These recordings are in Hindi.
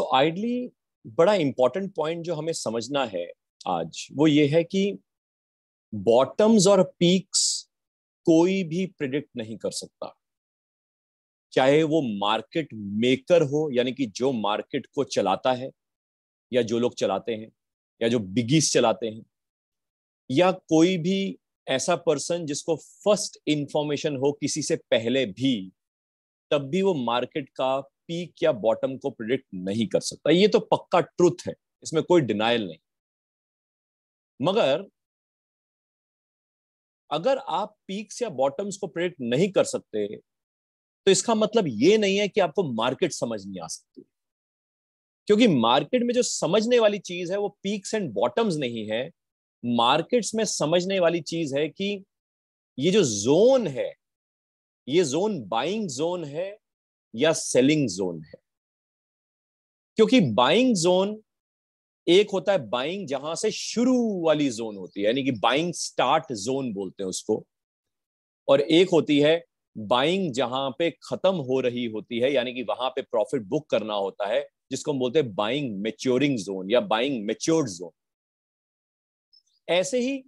सो आइडली बड़ा इंपॉर्टेंट पॉइंट जो हमें समझना है आज वो ये है कि बॉटम्स और पीक्स कोई भी प्रिडिक्ट नहीं कर सकता चाहे वो मार्केट मेकर हो यानी कि जो मार्केट को चलाता है या जो लोग चलाते हैं या जो बिगीस चलाते हैं या कोई भी ऐसा पर्सन जिसको फर्स्ट इंफॉर्मेशन हो किसी से पहले भी तब भी वो मार्केट का पीक या बॉटम को प्रिडिक्ट नहीं कर सकता ये तो पक्का ट्रुथ है इसमें कोई डिनाइल नहीं मगर अगर आप पीक्स या बॉटम्स को प्रिडिक्ट नहीं कर सकते तो इसका मतलब ये नहीं है कि आपको मार्केट समझ नहीं आ सकती क्योंकि मार्केट में जो समझने वाली चीज है वो पीक्स एंड बॉटम्स नहीं है मार्केट्स में समझने वाली चीज है कि ये जो जोन है ये जोन बाइंग जोन है या सेलिंग जोन है क्योंकि बाइंग जोन एक होता है बाइंग जहां से शुरू वाली जोन होती है यानी कि बाइंग स्टार्ट जोन बोलते हैं उसको और एक होती है बाइंग जहां पे खत्म हो रही होती है यानी कि वहां पे प्रॉफिट बुक करना होता है जिसको हम बोलते हैं बाइंग मेच्योरिंग जोन या बाइंग मेच्योर्ड जोन ऐसे ही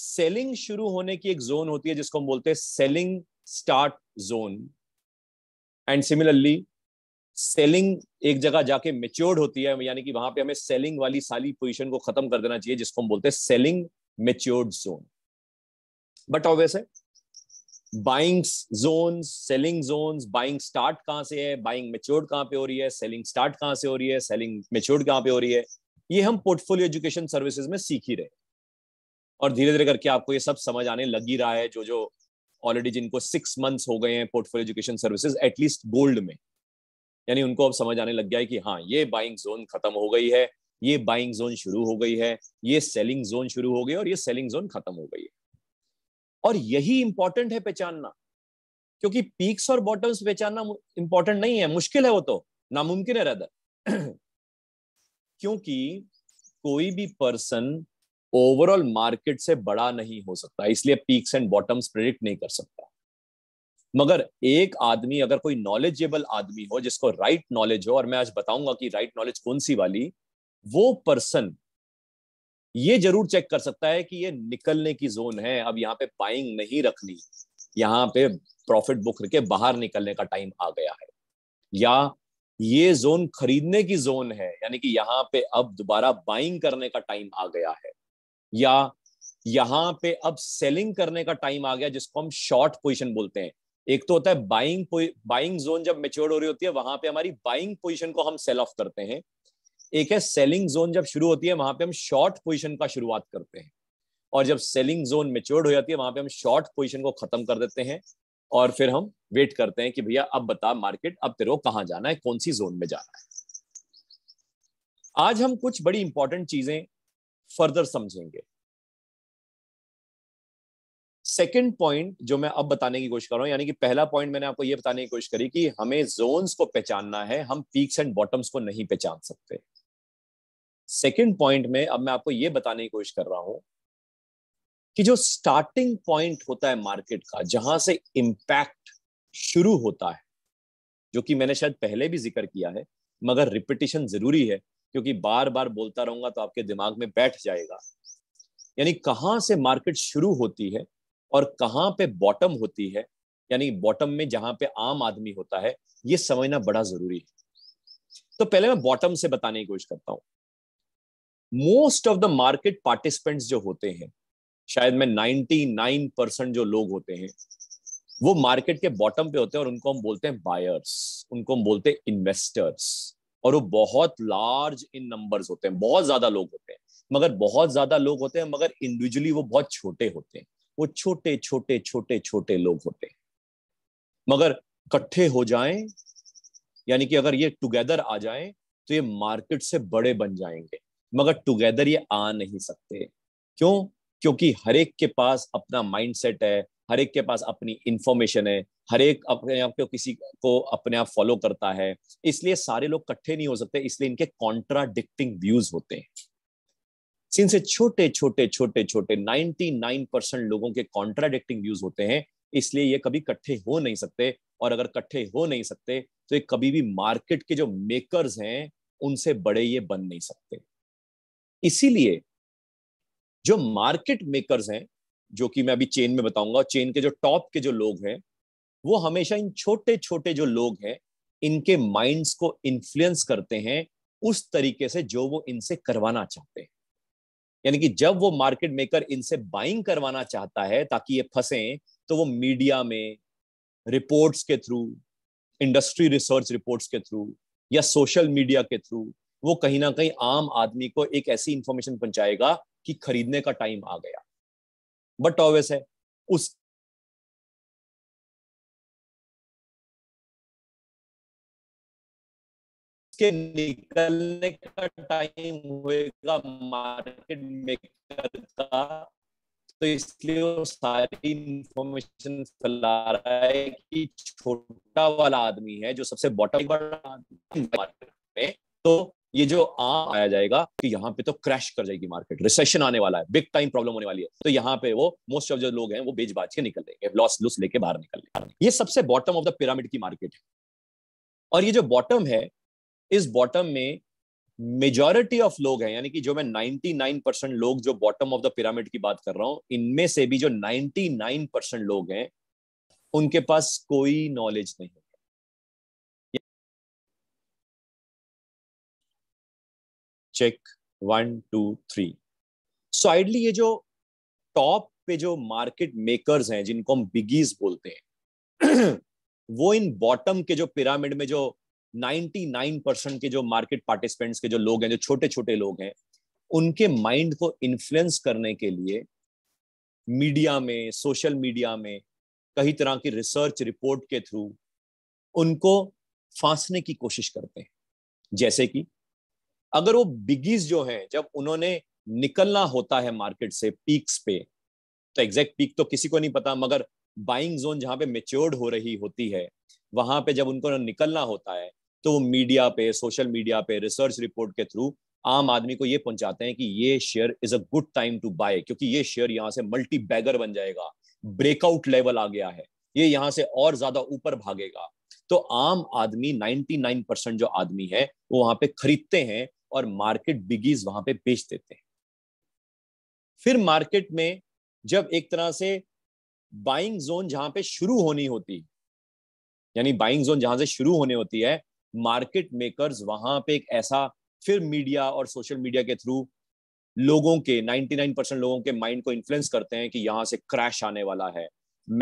सेलिंग शुरू होने की एक जोन होती है जिसको हम बोलते हैं selling start zone and similarly selling एक जगह जाके मेच्योर्ड होती है यानी कि वहां पे हमें सेलिंग वाली साली पोजीशन को खत्म कर देना चाहिए जिसको हम बोलते हैं selling matured zone but obvious है buying zone selling zone buying start कहां से है बाइंग मेच्योर्ड कहां पे हो रही है सेलिंग स्टार्ट कहां से हो रही है सेलिंग मेच्योर्ड कहां पे हो रही है ये हम पोर्टफोलियो एजुकेशन सर्विसेज में सीख ही रहे और धीरे धीरे करके आपको ये सब समझ आने लग ही रहा है जो जो ऑलरेडी जिनको सिक्स मंथ्स हो गए हैं portfolio education services at least gold में यानी उनको अब समझ आने लग गया है कि हाँ ये बाइंग जोन खत्म हो गई है ये बाइंग जोन शुरू हो गई है ये सेलिंग जोन शुरू हो गई और ये सेलिंग जोन खत्म हो गई है और यही इंपॉर्टेंट है पहचानना क्योंकि पीक्स और बॉटम्स पहचानना इंपॉर्टेंट नहीं है मुश्किल है वो तो नामुमकिन है रदर क्योंकि कोई भी पर्सन ओवरऑल मार्केट से बड़ा नहीं हो सकता इसलिए पीक्स एंड बॉटम्स प्रिडिक्ट नहीं कर सकता मगर एक आदमी अगर कोई नॉलेजेबल आदमी हो जिसको राइट right नॉलेज हो और मैं आज बताऊंगा कि राइट right नॉलेज कौन सी वाली वो पर्सन ये जरूर चेक कर सकता है कि ये निकलने की जोन है अब यहाँ पे बाइंग नहीं रखनी यहाँ पे प्रॉफिट बुक के बाहर निकलने का टाइम आ गया है या ये जोन खरीदने की जोन है यानी कि यहाँ पे अब दोबारा बाइंग करने का टाइम आ गया है या यहां पे अब सेलिंग करने का टाइम आ गया जिसको हम शॉर्ट पोजिशन बोलते हैं एक तो होता है बाइंग बाइंग जोन जब मेच्योर हो रही होती है वहां पे हमारी बाइंग पोजीशन को हम सेल ऑफ करते हैं एक है सेलिंग जोन जब शुरू होती है वहां पे हम शॉर्ट पोजीशन का शुरुआत करते हैं और जब सेलिंग जोन मेच्योर्ड हो जाती है वहां पे हम शॉर्ट पोजिशन को खत्म कर देते हैं और फिर हम वेट करते हैं कि भैया अब बता मार्केट अब तेरे को कहाँ जाना है कौन सी जोन में जाना है आज हम कुछ बड़ी इंपॉर्टेंट चीजें फर्दर समझेंगे सेकेंड पॉइंट जो मैं अब बताने की कोशिश कर रहा हूं यानी कि पहला पॉइंट मैंने आपको यह बताने की कोशिश करी कि हमें जोन्स को पहचानना है हम पीक्स एंड बॉटम्स को नहीं पहचान सकते सेकेंड पॉइंट में अब मैं आपको यह बताने की कोशिश कर रहा हूं कि जो स्टार्टिंग पॉइंट होता है मार्केट का जहां से इंपैक्ट शुरू होता है जो कि मैंने शायद पहले भी जिक्र किया है मगर रिपीटेशन जरूरी है क्योंकि बार बार बोलता रहूंगा तो आपके दिमाग में बैठ जाएगा यानी कहाँ से मार्केट शुरू होती है और कहाँ पे बॉटम होती है यानी बॉटम में जहां पे आम आदमी होता है ये समझना बड़ा जरूरी है तो पहले मैं बॉटम से बताने की कोशिश करता हूं most of the market participants जो होते हैं शायद में 99 परसेंट जो लोग होते हैं वो मार्केट के बॉटम पे होते हैं और उनको हम बोलते हैं बायर्स उनको हम बोलते हैं इन्वेस्टर्स और वो बहुत लार्ज इन नंबर्स होते हैं बहुत ज्यादा लोग होते हैं मगर बहुत ज्यादा लोग होते हैं मगर इंडिविजुअली वो बहुत छोटे होते हैं वो छोटे छोटे छोटे छोटे लोग होते हैं मगर इकट्ठे हो जाएं यानी कि अगर ये टुगेदर आ जाएं तो ये मार्केट से बड़े बन जाएंगे मगर टुगेदर ये आ नहीं सकते क्यों क्योंकि हर एक के पास अपना माइंडसेट है हर एक के पास अपनी इंफॉर्मेशन है हर एक अपने आप को किसी को अपने आप फॉलो करता है इसलिए सारे लोग इकट्ठे नहीं हो सकते इसलिए इनके कॉन्ट्राडिक्टिंग व्यूज होते हैं जिनसे छोटे छोटे छोटे छोटे 99 परसेंट लोगों के कॉन्ट्राडिक्टिंग व्यूज होते हैं इसलिए ये कभी इकट्ठे हो नहीं सकते और अगर इकट्ठे हो नहीं सकते तो ये कभी भी मार्केट के जो मेकर्स हैं उनसे बड़े ये बन नहीं सकते इसीलिए जो मार्केट मेकर्स हैं जो कि मैं अभी चेन में बताऊंगा चेन के जो टॉप के जो लोग हैं वो हमेशा इन छोटे छोटे जो लोग हैं इनके माइंड्स को इन्फ्लुएंस करते हैं उस तरीके से जो वो इनसे करवाना चाहते हैं यानी कि जब वो मार्केट मेकर इनसे बाइंग करवाना चाहता है ताकि ये फंसे तो वो मीडिया में रिपोर्ट्स के थ्रू इंडस्ट्री रिसर्च रिपोर्ट्स के थ्रू या सोशल मीडिया के थ्रू वो कहीं ना कहीं आम आदमी को एक ऐसी इंफॉर्मेशन पहुंचाएगा कि खरीदने का टाइम आ गया बट ऑवेस है उस के निकलने का टाइम होएगा मार्केट मेकर का तो इसलिए वो सारी इंफॉर्मेशन फैला रहा है कि छोटा वाला आदमी है जो सबसे बॉटम वाला आदमी में तो ये जो आ आया जाएगा कि यहाँ पे तो क्रैश कर जाएगी मार्केट रिसेशन आने वाला है बिग टाइम प्रॉब्लम होने वाली है तो यहाँ पे वो मोस्ट ऑफ जो लोग हैं वो बेच बाज के निकल लेंगे लॉस लूस लेके बाहर निकल लेंगे ये सबसे बॉटम ऑफ द पिरामिड की मार्केट है और ये जो बॉटम है इस बॉटम में मेजोरिटी ऑफ लोग हैं यानी कि जो मैं 99 परसेंट लोग जो बॉटम ऑफ द पिरामिड की बात कर रहा हूं इनमें से भी जो 99 परसेंट लोग हैं उनके पास कोई नॉलेज नहीं check one two three so ideally ये जो टॉप पे जो मार्केट मेकर्स हैं जिनको हम बिगीज बोलते हैं वो इन बॉटम के जो पिरामिड में जो 99 परसेंट के जो मार्केट पार्टिसिपेंट्स के जो लोग हैं जो छोटे छोटे लोग हैं उनके माइंड को इन्फ्लुएंस करने के लिए मीडिया में सोशल मीडिया में कई तरह की रिसर्च रिपोर्ट के थ्रू उनको फांसने की कोशिश करते हैं जैसे कि अगर वो बिगीज जो है जब उन्होंने निकलना होता है मार्केट से पीक्स पे तो एग्जैक्ट पीक तो किसी को नहीं पता मगर बाइंग जोन जहां पे मेच्योर्ड हो रही होती है वहां पे जब उनको निकलना होता है तो वो मीडिया पे सोशल मीडिया पे रिसर्च रिपोर्ट के थ्रू आम आदमी को ये पहुंचाते हैं कि ये share is a good time to buy क्योंकि ये शेयर यहाँ से मल्टी बैगर बन जाएगा ब्रेकआउट लेवल आ गया है ये यहाँ से और ज्यादा ऊपर भागेगा तो आम आदमी 99 परसेंट जो आदमी है वो वहां पे खरीदते हैं और मार्केट बिगीज वहां पे बेच देते हैं फिर मार्केट में जब एक तरह से बाइंग जोन जहां पे शुरू होनी होती यानी बाइंग जोन जहां से शुरू होने होती है मार्केट मेकर्स वहां पे एक ऐसा फिर मीडिया और सोशल मीडिया के थ्रू लोगों के 99 परसेंट लोगों के माइंड को इन्फ्लुएंस करते हैं कि यहां से क्रैश आने वाला है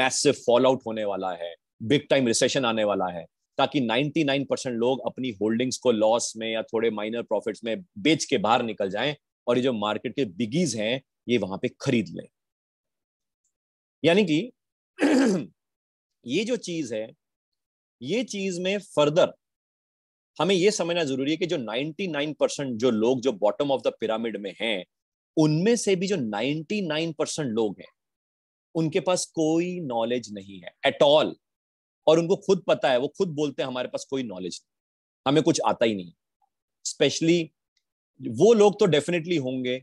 मैसिव फॉल आउट होने वाला है बिग टाइम रिसेशन आने वाला है ताकि 99 परसेंट लोग अपनी होल्डिंग्स को लॉस में या थोड़े माइनर प्रॉफिट्स में बेच के बाहर निकल जाएं और ये जो मार्केट के बिगीज हैं ये वहां पे खरीद लें यानी कि ये जो चीज है ये चीज में फर्दर हमें यह समझना जरूरी है कि जो 99 परसेंट जो लोग जो बॉटम ऑफ द पिरामिड में हैं उनमें से भी जो 99 परसेंट लोग हैं उनके पास कोई नॉलेज नहीं है एट ऑल और उनको खुद पता है वो खुद बोलते हैं हमारे पास कोई नॉलेज नहीं हमें कुछ आता ही नहीं स्पेशली वो लोग तो डेफिनेटली होंगे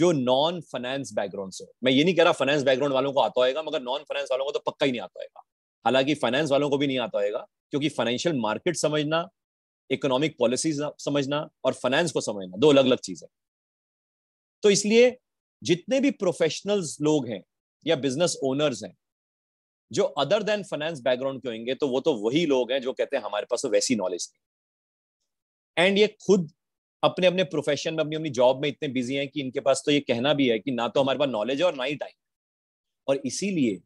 जो नॉन फाइनेंस बैकग्राउंड से मैं ये नहीं कह रहा फाइनेंस बैकग्राउंड वालों को आता होगा मगर नॉन फाइनेंस वालों को तो पक्का ही नहीं आता होगा हालांकि फाइनेंस वालों को भी नहीं आता होगा क्योंकि फाइनेंशियल मार्केट समझना इकोनॉमिक पॉलिसीज समझना और फाइनेंस को समझना दो अलग अलग चीज है तो इसलिए जितने भी प्रोफेशनल्स लोग हैं या बिजनेस ओनर्स हैं जो अदर देन फाइनेंस बैकग्राउंड के होंगे तो वो तो वही लोग हैं जो कहते हैं हमारे पास तो वैसी नॉलेज नहीं एंड ये खुद अपने अपने प्रोफेशन में अपनी अपनी जॉब में इतने बिजी हैं कि इनके पास तो ये कहना भी है कि ना तो हमारे पास नॉलेज है और ना ही टाइम और इसीलिए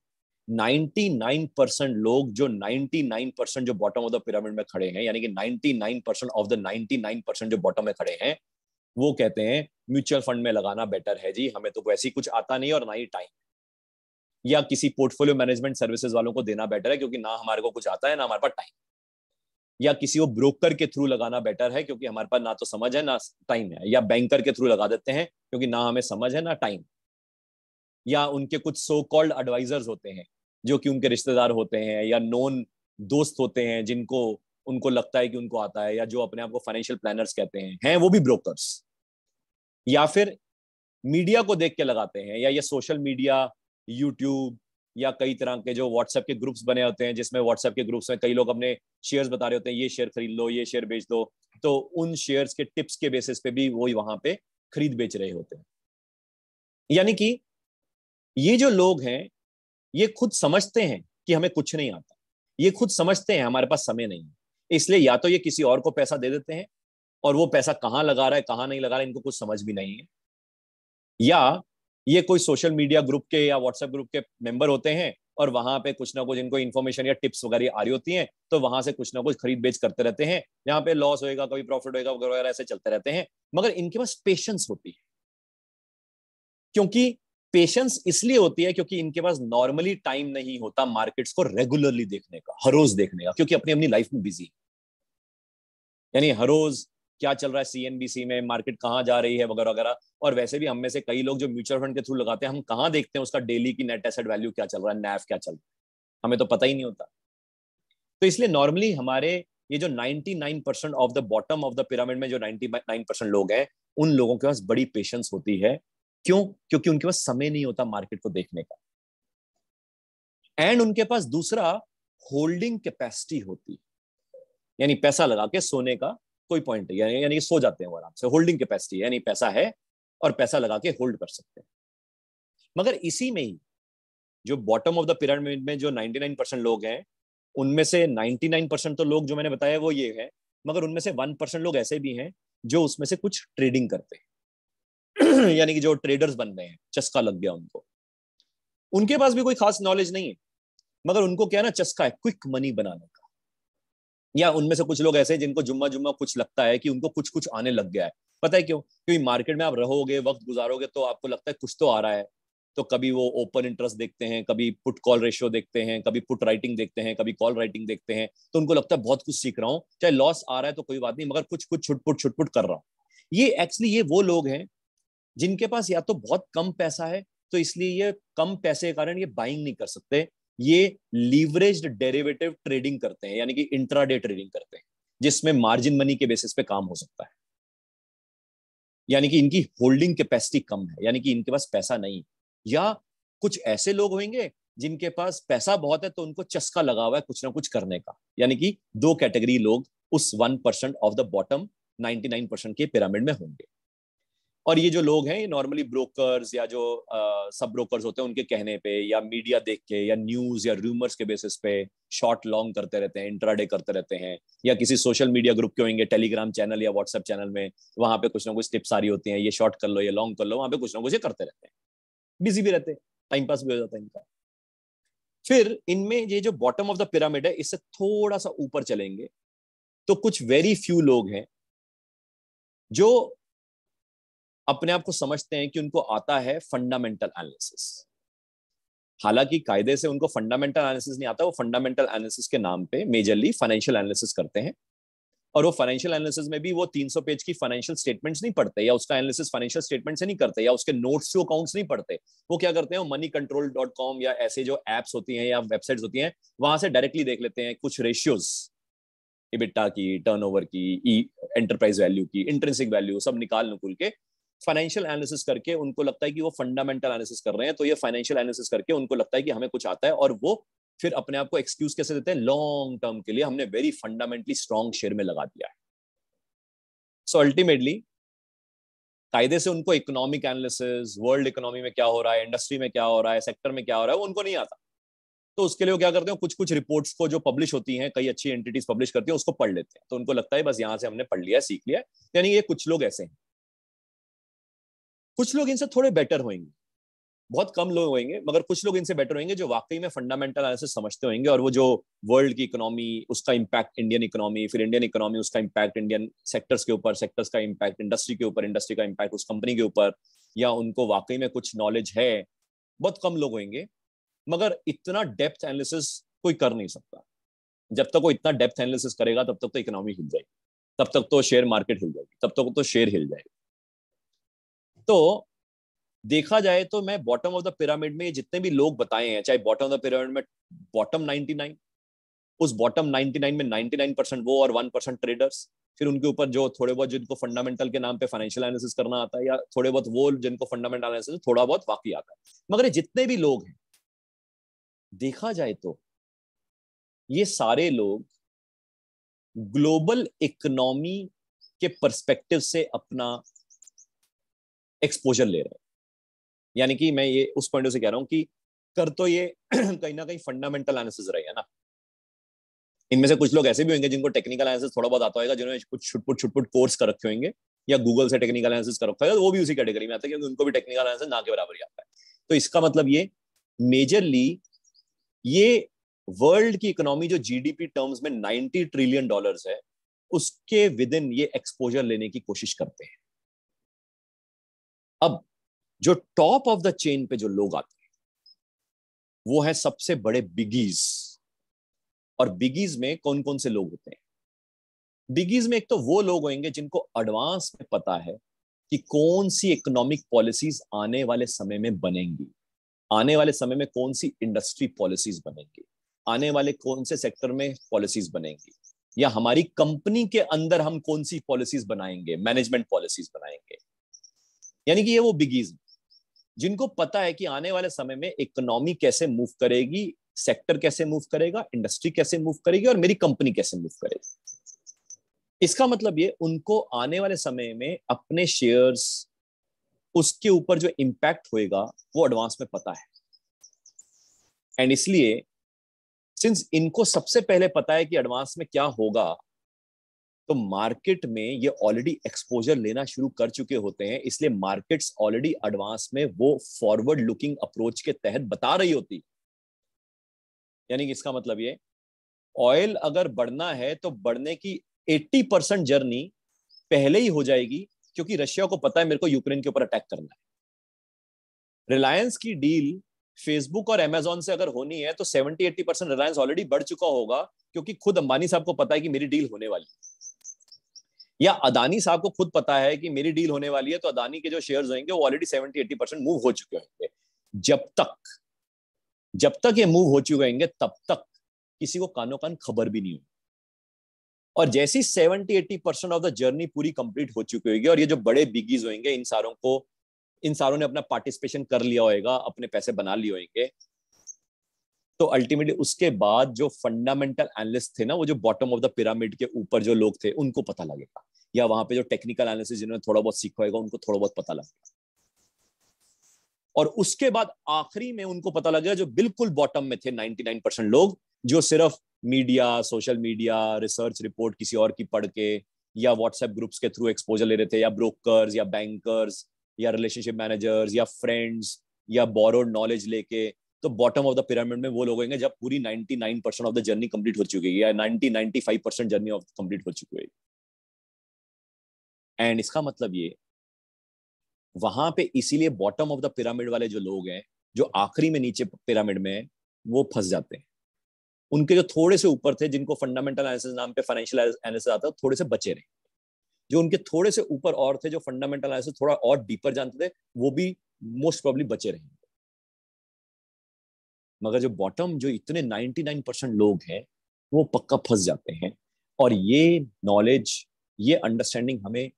99 परसेंट लोग जो 99 परसेंट जो बॉटम ऑफ द पिरामिड में खड़े हैं यानी कि 99 परसेंट ऑफ द 99 परसेंट जो बॉटम में खड़े हैं वो कहते हैं म्यूचुअल फंड में लगाना बेटर है जी हमें तो वैसे ही कुछ आता नहीं और ना ही टाइम या किसी पोर्टफोलियो मैनेजमेंट सर्विसेज वालों को देना बेटर है क्योंकि ना हमारे को कुछ आता है ना हमारे पास टाइम या किसी को ब्रोकर के थ्रू लगाना बेटर है क्योंकि हमारे पास ना तो समझ है ना टाइम है या बैंकर के थ्रू लगा देते हैं क्योंकि ना हमें समझ है ना टाइम या उनके कुछ सो कॉल्ड एडवाइजर्स होते हैं जो कि उनके रिश्तेदार होते हैं या नॉन दोस्त होते हैं जिनको उनको लगता है कि उनको आता है या जो अपने आप को फाइनेंशियल प्लानर्स कहते हैं हैं वो भी ब्रोकर्स या फिर मीडिया को देख के लगाते हैं या ये सोशल मीडिया यूट्यूब या कई तरह के जो व्हाट्सएप के ग्रुप्स बने होते हैं जिसमें व्हाट्सएप के ग्रुप्स में कई लोग अपने शेयर्स बता रहे होते हैं ये शेयर खरीद लो ये शेयर बेच दो तो उन शेयर्स के टिप्स के बेसिस पे भी वो वहां पे खरीद बेच रहे होते हैं यानी कि ये जो लोग हैं ये खुद समझते हैं कि हमें कुछ नहीं आता ये खुद समझते हैं हमारे पास समय नहीं है इसलिए या तो ये किसी और को पैसा दे देते हैं और वो पैसा कहाँ लगा रहा है कहाँ नहीं लगा रहा है इनको कुछ समझ भी नहीं है या ये कोई सोशल मीडिया ग्रुप के या व्हाट्सएप ग्रुप के मेंबर होते हैं और वहां पे कुछ ना कुछ इनको इन्फॉर्मेशन या टिप्स वगैरह आ रही होती हैं तो वहां से कुछ ना कुछ खरीद बेच करते रहते हैं यहाँ पे लॉस होएगा कभी प्रॉफिट होएगा वगैरह ऐसे चलते रहते हैं मगर इनके पास पेशेंस होती है क्योंकि पेशेंस इसलिए होती है क्योंकि इनके पास नॉर्मली टाइम नहीं होता मार्केट्स को रेगुलरली देखने का हर रोज देखने का क्योंकि अपनी अपनी लाइफ में बिजी यानी हर रोज क्या चल रहा है सीएनबीसी में मार्केट कहाँ जा रही है वगैरह वगैरह और वैसे भी हम में से कई लोग जो म्यूचुअल फंड के थ्रू लगाते हैं हम कहाँ देखते हैं उसका डेली की नेट एसेट वैल्यू क्या चल रहा है नैफ क्या चल रहा है हमें तो पता ही नहीं होता तो इसलिए नॉर्मली हमारे ये जो 99 percent of the bottom of the pyramid में जो 99 परसेंट लोग हैं उन लोगों के पास बड़ी पेशेंस होती है क्यों क्योंकि उनके पास समय नहीं होता मार्केट को देखने का एंड उनके पास दूसरा होल्डिंग कैपेसिटी होती है यानी पैसा लगा के सोने का कोई पॉइंट नहीं यानी यानी सो जाते हैं वो आराम से होल्डिंग कैपेसिटी यानी पैसा है और पैसा लगा के होल्ड कर सकते हैं मगर इसी में ही जो बॉटम ऑफ द पिरामिड में जो 99 परसेंट लोग हैं उनमें से 99 परसेंट तो लोग जो मैंने बताया वो ये है मगर उनमें से वन परसेंट लोग ऐसे भी हैं जो उसमें से कुछ ट्रेडिंग करते हैं यानी कि जो ट्रेडर्स बन रहे हैं चस्का लग गया उनको उनके पास भी कोई खास नॉलेज नहीं है मगर उनको क्या ना चस्का है क्विक मनी बनाने का या उनमें से कुछ लोग ऐसे जिनको जुम्मा जुम्मा कुछ लगता है कि उनको कुछ कुछ आने लग गया है पता है क्यों क्योंकि मार्केट में आप रहोगे वक्त गुजारोगे तो आपको लगता है कुछ तो आ रहा है तो कभी वो ओपन इंटरेस्ट देखते हैं कभी पुट कॉल रेशियो देखते हैं कभी पुट राइटिंग देखते हैं कभी कॉल राइटिंग देखते हैं तो उनको लगता है बहुत कुछ सीख रहा हूँ चाहे लॉस आ रहा है तो कोई बात नहीं मगर कुछ कुछ छुटपुट छुटपुट कर रहा हूँ ये एक्चुअली ये वो लोग हैं जिनके पास या तो बहुत कम पैसा है तो इसलिए ये कम पैसे के कारण ये बाइंग नहीं कर सकते ये लीवरेज डेरिवेटिव ट्रेडिंग करते हैं यानी कि इंट्राडे ट्रेडिंग करते हैं जिसमें मार्जिन मनी के बेसिस पे काम हो सकता है यानी कि इनकी होल्डिंग कैपेसिटी कम है यानी कि इनके पास पैसा नहीं या कुछ ऐसे लोग होंगे जिनके पास पैसा बहुत है तो उनको चस्का लगा हुआ है कुछ ना कुछ करने का यानी कि दो कैटेगरी लोग उस one percent of the bottom nine percent के पिरामिड में होंगे और ये जो लोग हैं ये नॉर्मली ब्रोकर्स या जो सब ब्रोकर्स होते हैं उनके कहने पे या मीडिया देख के या न्यूज या रूमर्स के बेसिस पे शॉर्ट लॉन्ग करते रहते हैं इंट्राडे करते रहते हैं या किसी सोशल मीडिया ग्रुप के होंगे टेलीग्राम चैनल या व्हाट्सएप चैनल में वहां पे कुछ ना कुछ टिप्स आ रही होती हैं ये शॉर्ट कर लो ये लॉन्ग कर लो वहां पे कुछ ना कुछ ये करते रहते हैं बिजी भी रहते हैं टाइम पास भी हो जाता है इनका फिर इनमें ये जो बॉटम ऑफ द पिरामिड है इससे थोड़ा सा ऊपर चलेंगे तो कुछ वेरी फ्यू लोग हैं जो अपने आप को समझते हैं कि उनको आता है फंडामेंटल एनालिसिस हालांकि कायदे से उनको फंडामेंटल एनालिसिस नहीं आता वो फंडामेंटल एनालिसिस के नाम पे मेजरली फाइनेंशियल एनालिसिस करते हैं और वो फाइनेंशियल एनालिसिस में भी वो 300 पेज की फाइनेंशियल स्टेटमेंट्स नहीं पढ़ते या उसका एनालिसिस फाइनेंशियल स्टेटमेंट से नहीं करते या उसके नोट्स टू अकाउंट्स नहीं पढ़ते वो क्या करते हैं मनी कंट्रोल डॉट कॉम या ऐसे जो एप्स होती हैं या वेबसाइट्स होती हैं वहां से डायरेक्टली देख लेते हैं कुछ रेशियोज इबिट्टा की टर्न की ई एंटरप्राइज वैल्यू की इंटरेंसिक वैल्यू सब निकाल निकुल के फाइनेंशियल एनालिसिस करके उनको लगता है कि वो फंडामेंटल एनालिसिस कर रहे हैं तो ये फाइनेंशियल एनालिसिस करके उनको लगता है कि हमें कुछ आता है और वो फिर अपने आप को एक्सक्यूज कैसे देते हैं लॉन्ग टर्म के लिए हमने वेरी फंडामेंटली स्ट्रॉन्ग शेयर में लगा दिया है सो अल्टीमेटली कायदे से उनको इकोनॉमिक एनालिसिस वर्ल्ड इकोनॉमी में क्या हो रहा है इंडस्ट्री में क्या हो रहा है सेक्टर में क्या हो रहा है वो उनको नहीं आता तो उसके लिए वो क्या करते हैं कुछ कुछ रिपोर्ट्स को जो पब्लिश होती हैं कई अच्छी एंटिटीज पब्लिश करती है उसको पढ़ लेते हैं तो उनको लगता है बस यहाँ से हमने पढ़ लिया सीख लिया यानी ये कुछ लोग ऐसे हैं कुछ लोग इनसे थोड़े बेटर होंगे बहुत कम लोग होंगे मगर कुछ लोग इनसे बेटर होंगे जो वाकई में फंडामेंटल से समझते होंगे और वो जो वर्ल्ड की इकोनॉमी उसका इम्पैक्ट इंडियन इकोनॉमी फिर इंडियन इकोनॉमी उसका इम्पैक्ट इंडियन सेक्टर्स के ऊपर सेक्टर्स का इम्पैक्ट इंडस्ट्री के ऊपर इंडस्ट्री का इम्पैक्ट उस कंपनी के ऊपर या उनको वाकई में कुछ नॉलेज है बहुत कम लोग होंगे मगर इतना डेप्थ एनालिसिस कोई कर नहीं सकता जब तक वो इतना डेप्थ एनालिसिस करेगा तब तक तो इकोनॉमी हिल जाएगी तब तक तो शेयर मार्केट हिल जाएगी तब तक तो शेयर हिल जाएगा तो देखा जाए तो मैं बॉटम ऑफ द पिरामिड में जितने भी लोग बताए हैं चाहे बॉटम ऑफ द पिरामिड में बॉटम 99 उस बॉटम 99 में 99 परसेंट वो और 1 परसेंट ट्रेडर्स फिर उनके ऊपर जो थोड़े बहुत जिनको फंडामेंटल के नाम पे फाइनेंशियल एनालिसिस करना आता है या थोड़े बहुत वो जिनको फंडामेंटल एनालिसिस थोड़ा बहुत वाकई आता है मगर जितने भी लोग हैं देखा जाए तो ये सारे लोग ग्लोबल इकोनॉमी के परस्पेक्टिव से अपना एक्सपोजर ले रहे हैं यानी कि मैं ये उस पॉइंट से कह रहा हूँ कि कर तो ये कहीं ना कहीं फंडामेंटल एनालिसिस है ना इनमें से कुछ लोग ऐसे भी होंगे जिनको टेक्निकल एनालिसिस थोड़ा बहुत आता होगा जिन्होंने कुछ छुटपुट छुटपुट कोर्स कर रखे होंगे या गूगल से टेक्निकल एनालिसिस कर रखा होगा वो भी उसी कैटेगरी में आता है क्योंकि उनको भी टेक्निकल एनालिसिस ना के बराबर ही आता है तो इसका मतलब ये मेजरली ये वर्ल्ड की इकोनॉमी जो जीडीपी टर्म्स में 90 ट्रिलियन डॉलर्स है उसके विद इन ये एक्सपोजर लेने की कोशिश करते हैं अब जो टॉप ऑफ द चेन पे जो लोग आते हैं वो है सबसे बड़े बिगीज और बिगीज में कौन कौन से लोग होते हैं बिगीज में एक तो वो लोग होंगे जिनको एडवांस में पता है कि कौन सी इकोनॉमिक पॉलिसीज आने वाले समय में बनेंगी आने वाले समय में कौन सी इंडस्ट्री पॉलिसीज बनेंगी आने वाले कौन से सेक्टर में पॉलिसीज बनेंगी या हमारी कंपनी के अंदर हम कौन सी पॉलिसीज बनाएंगे मैनेजमेंट पॉलिसीज बनाएंगे यानी कि ये वो बिगीज जिनको पता है कि आने वाले समय में इकोनॉमी कैसे मूव करेगी सेक्टर कैसे मूव करेगा इंडस्ट्री कैसे मूव करेगी और मेरी कंपनी कैसे मूव करेगी इसका मतलब ये उनको आने वाले समय में अपने शेयर्स उसके ऊपर जो इम्पैक्ट होएगा वो एडवांस में पता है एंड इसलिए सिंस इनको सबसे पहले पता है कि एडवांस में क्या होगा तो मार्केट में ये ऑलरेडी एक्सपोजर लेना शुरू कर चुके होते हैं इसलिए मार्केट्स ऑलरेडी एडवांस में वो फॉरवर्ड लुकिंग अप्रोच के तहत बता रही होती यानी कि इसका मतलब ये ऑयल अगर बढ़ना है तो बढ़ने की 80 परसेंट जर्नी पहले ही हो जाएगी क्योंकि रशिया को पता है मेरे को यूक्रेन के ऊपर अटैक करना है रिलायंस की डील फेसबुक और अमेजोन से अगर होनी है तो seventy eighty percent Reliance already बढ़ चुका होगा क्योंकि खुद अंबानी साहब को पता है कि मेरी डील होने वाली है या अदानी साहब को खुद पता है कि मेरी डील होने वाली है तो अदानी के जो शेयर्स होंगे वो already seventy eighty percent move हो चुके होंगे जब तक जब तक ये मूव हो चुके होंगे तब तक किसी को कानो कान खबर भी नहीं होगी और जैसी seventy eighty percent of the journey पूरी कंप्लीट हो चुकी होगी और ये जो बड़े बिगीज होंगे इन सारों को इन सारों ने अपना पार्टिसिपेशन कर लिया होगा अपने पैसे बना लिए होंगे तो अल्टीमेटली उसके बाद जो फंडामेंटल एनालिस्ट थे ना वो जो बॉटम ऑफ द पिरामिड के ऊपर जो लोग थे उनको पता लगेगा या वहां पे जो टेक्निकल एनालिसिस जिन्होंने थोड़ा बहुत सीखा होगा उनको थोड़ा बहुत पता लगेगा और उसके बाद आखिरी में उनको पता लगेगा जो बिल्कुल बॉटम में थे 99 परसेंट लोग जो सिर्फ media social media research report किसी और की पढ़ के या व्हाट्सएप ग्रुप्स के थ्रू एक्सपोजर ले रहे थे या ब्रोकर्स या बैंकर्स या रिलेशनशिप मैनेजर्स या फ्रेंड्स या बोरोड नॉलेज लेके तो बॉटम ऑफ द पिरामिड में वो लोग होंगे जब पूरी nine percent of the journey complete हो चुकी है या ninety five percent journey of complete हो चुकी है एंड इसका मतलब ये वहां पे इसीलिए बॉटम ऑफ द पिरामिड वाले जो लोग हैं जो आखिरी में नीचे पिरामिड में है वो फंस जाते हैं उनके जो थोड़े से ऊपर थे जिनको फंडामेंटल एनालिसिस नाम पे फाइनेंशियल एनालिसिस आता थोड़े से बचे रहे जो उनके थोड़े से ऊपर और थे जो फंडामेंटल एनालिसिस थोड़ा और डीपर जानते थे वो भी मोस्ट प्रॉब्ली बचे रहेंगे मगर जो बॉटम जो इतने 99 परसेंट लोग हैं वो पक्का फंस जाते हैं और ये नॉलेज ये अंडरस्टैंडिंग हमें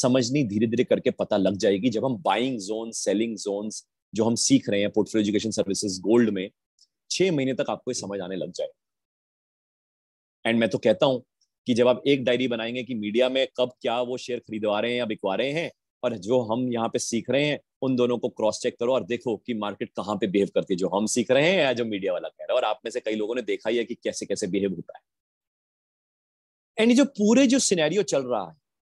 समझनी धीरे धीरे करके पता लग जाएगी जब हम बाइंग जोन सेलिंग जोन जो हम सीख रहे हैं पोर्टफोलियो एजुकेशन सर्विसेज गोल्ड में छह महीने तक आपको समझ आने लग जाए एंड मैं तो कहता हूं कि जब आप एक डायरी बनाएंगे कि मीडिया में कब क्या वो शेयर खरीदवा रहे हैं या बिकवा रहे हैं और जो हम यहाँ पे सीख रहे हैं उन दोनों को क्रॉस चेक करो और देखो कि मार्केट कहाँ पे बिहेव करती है जो हम सीख रहे हैं या जो मीडिया वाला कह रहा है और आप में से कई लोगों ने देखा ही है कि कैसे कैसे बिहेव होता है एंड जो पूरे जो सिनेरियो चल रहा है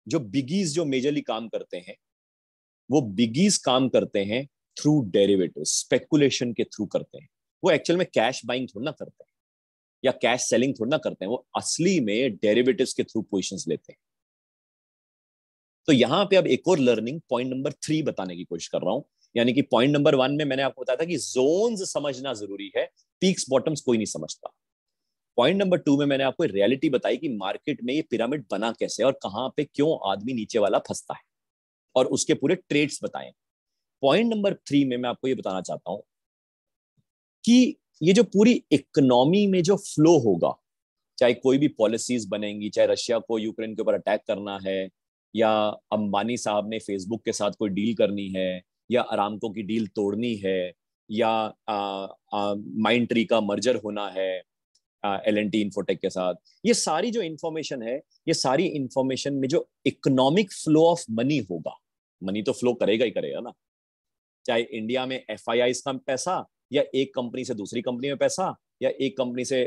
जो बिगीज जो मेजरली काम करते हैं वो बिगीज काम करते हैं थ्रू डेरिवेटिव स्पेकुलेशन के थ्रू करते हैं वो एक्चुअल में कैश बाइंग थोड़ा ना करते हैं या कैश सेलिंग थोड़ा ना करते हैं वो असली में डेरिवेटिव्स के थ्रू पोजिशन लेते हैं तो यहाँ पे अब एक और लर्निंग पॉइंट नंबर थ्री बताने की कोशिश कर रहा हूँ यानी कि पॉइंट नंबर वन में मैंने आपको बताया था कि जोन समझना जरूरी है पीक्स बॉटम्स कोई नहीं समझता पॉइंट नंबर टू में मैंने आपको रियलिटी बताई कि मार्केट में ये पिरामिड बना कैसे और कहाँ पे क्यों आदमी नीचे वाला फंसता है और उसके पूरे ट्रेड्स बताए पॉइंट नंबर थ्री में मैं आपको ये बताना चाहता हूं कि ये जो पूरी इकोनॉमी में जो फ्लो होगा चाहे कोई भी पॉलिसीज बनेंगी चाहे रशिया को यूक्रेन के ऊपर अटैक करना है या अंबानी साहब ने फेसबुक के साथ कोई डील करनी है या आरामको की डील तोड़नी है या माइंड ट्री का मर्जर होना है एल एन टी इन्फोटेक के साथ ये सारी जो इन्फॉर्मेशन है ये सारी इन्फॉर्मेशन में जो इकोनॉमिक फ्लो ऑफ मनी होगा मनी तो फ्लो करेगा ही करेगा ना चाहे इंडिया में एफ का पैसा या एक कंपनी से दूसरी कंपनी में पैसा या एक कंपनी से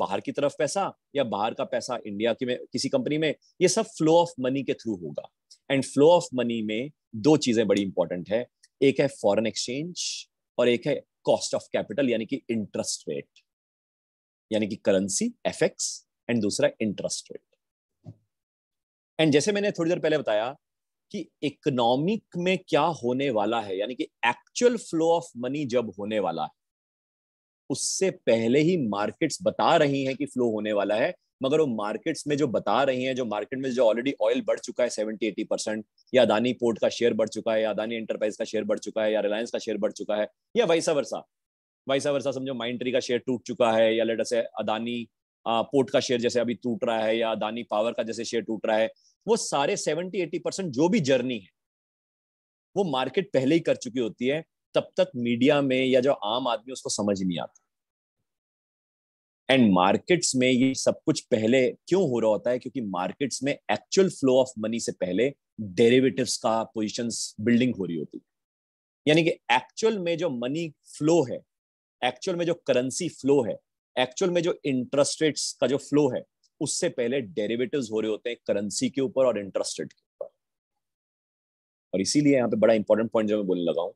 बाहर की तरफ पैसा या बाहर का पैसा इंडिया की में किसी कंपनी में ये सब फ्लो ऑफ मनी के थ्रू होगा एंड फ्लो ऑफ मनी में दो चीजें बड़ी इंपॉर्टेंट है एक है फॉरेन एक्सचेंज और एक है कॉस्ट ऑफ कैपिटल यानी कि इंटरेस्ट रेट यानी कि करेंसी एफ एंड दूसरा इंटरेस्ट रेट एंड जैसे मैंने थोड़ी देर पहले बताया कि इकोनॉमिक में क्या होने वाला है यानी कि एक्चुअल फ्लो ऑफ मनी जब होने वाला है उससे पहले ही मार्केट्स बता रही हैं कि फ्लो होने वाला है मगर वो मार्केट्स में जो बता रही हैं जो मार्केट में जो ऑलरेडी ऑयल बढ़ चुका है सेवेंटी एटी परसेंट या अदानी पोर्ट का शेयर बढ़ चुका है या अदानी एंटरप्राइज का शेयर बढ़ चुका है या रिलायंस का शेयर बढ़ चुका है या वैसा वर्षा वैसा वर्षा समझो माइंट्री का शेयर टूट चुका है या लेटर से अदानी पोर्ट का शेयर जैसे अभी टूट रहा है या अदानी पावर का जैसे शेयर टूट रहा है वो सारे सेवेंटी एटी परसेंट जो भी जर्नी है वो मार्केट पहले ही कर चुकी होती है तब तक मीडिया में या जो आम आदमी उसको समझ नहीं आता एंड मार्केट्स में ये सब कुछ पहले क्यों हो रहा होता है क्योंकि मार्केट्स में एक्चुअल फ्लो ऑफ मनी से पहले डेरिवेटिव्स का पोजीशंस बिल्डिंग हो रही होती है यानी कि एक्चुअल में जो मनी फ्लो है एक्चुअल में जो करेंसी फ्लो है एक्चुअल में जो इंटरेस्ट रेट्स का जो फ्लो है उससे पहले डेरिवेटिव्स हो रहे होते हैं करेंसी के ऊपर और इंटरेस्ट रेट के ऊपर और इसीलिए यहाँ पे बड़ा इंपॉर्टेंट पॉइंट जो मैं बोलने लगाऊँ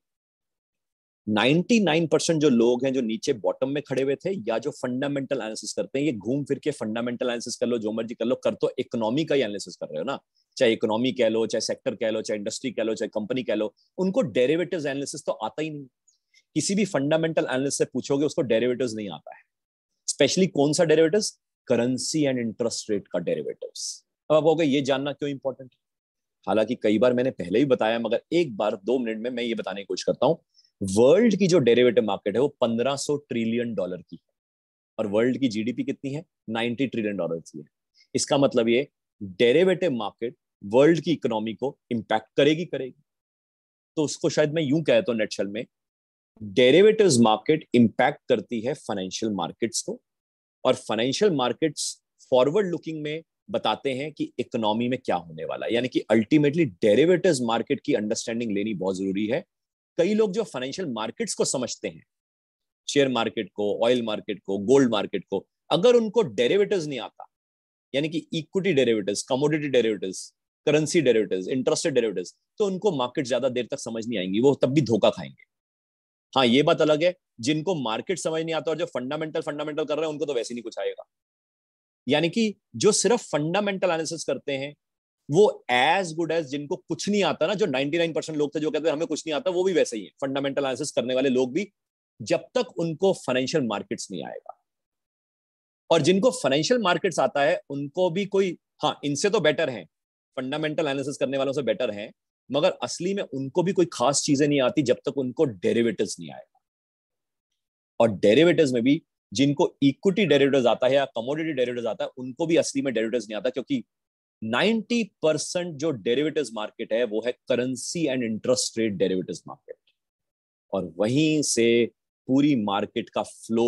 99 जो लोग हैं जो नीचे बॉटम में खड़े हुए थे या जो फंडामेंटल एनालिसिस करते हैं ये घूम फिर के फंडामेंटल एनालिसिस कर लो जो मर्जी कर लो कर तो इकोनॉमी का ही एनालिसिस कर रहे हो ना चाहे इकोनॉमी कह लो चाहे सेक्टर कह लो चाहे इंडस्ट्री कह लो चाहे कंपनी कह लो उनको डेरेवेटिव एनालिसिस तो आता ही नहीं किसी भी फंडामेंटल एनालिस्ट से पूछोगे उसको डेरेवेटिव नहीं आता है स्पेशली कौन सा derivative currency and interest rate का डेरेवेटिव अब आप कहोगे ये जानना क्यों इंपॉर्टेंट हालांकि कई बार मैंने पहले भी बताया मगर एक बार दो मिनट में मैं ये बताने की कोशिश करता हूँ वर्ल्ड की जो डेरिवेटिव मार्केट है वो 1500 ट्रिलियन डॉलर की है और वर्ल्ड की जीडीपी कितनी है 90 ट्रिलियन डॉलर की है इसका मतलब ये डेरिवेटिव मार्केट वर्ल्ड की इकोनॉमी को इम्पैक्ट करेगी करेगी तो उसको शायद मैं यूं कहता हूं नेटशल में डेरिवेटिव्स मार्केट इंपैक्ट करती है फाइनेंशियल मार्केट्स को और फाइनेंशियल मार्केट्स फॉरवर्ड लुकिंग में बताते हैं कि इकोनॉमी में क्या होने वाला है यानी कि अल्टीमेटली डेरिवेटिव्स मार्केट की अंडरस्टैंडिंग लेनी बहुत जरूरी है कई लोग जो फाइनेंशियल मार्केट्स को समझते हैं शेयर मार्केट को ऑयल मार्केट को गोल्ड मार्केट को अगर उनको डेरिवेटिव्स नहीं आता यानी कि equity derivatives commodity derivatives currency derivatives interested derivatives तो उनको मार्केट ज्यादा देर तक समझ नहीं आएंगी वो तब भी धोखा खाएंगे हाँ ये बात अलग है जिनको मार्केट समझ नहीं आता और जो फंडामेंटल फंडामेंटल कर रहे हैं उनको तो वैसे नहीं कुछ आएगा यानी कि जो सिर्फ फंडामेंटल एनालिसिस करते हैं वो एज गुड एज जिनको कुछ नहीं आता ना जो 99 परसेंट लोग थे जो कहते हैं हमें कुछ नहीं आता वो भी वैसे ही है फंडामेंटल एनालिसिस करने वाले लोग भी जब तक उनको फाइनेंशियल मार्केट्स नहीं आएगा और जिनको फाइनेंशियल मार्केट्स आता है उनको भी कोई हाँ इनसे तो बेटर है फंडामेंटल एनालिसिस करने वालों से बेटर है मगर असली में उनको भी कोई खास चीजें नहीं आती जब तक उनको डेरेवेटिव नहीं आएगा और डेरेवेटिव में भी जिनको इक्विटी डेरिवेटिव आता है या कमोडिटी डेरिवेटिव आता है उनको भी असली में डेरिवेटिव नहीं आता क्योंकि 90 परसेंट जो डेरिवेटिव मार्केट है वो है currency and interest rate derivative market और वहीं से पूरी मार्केट का फ्लो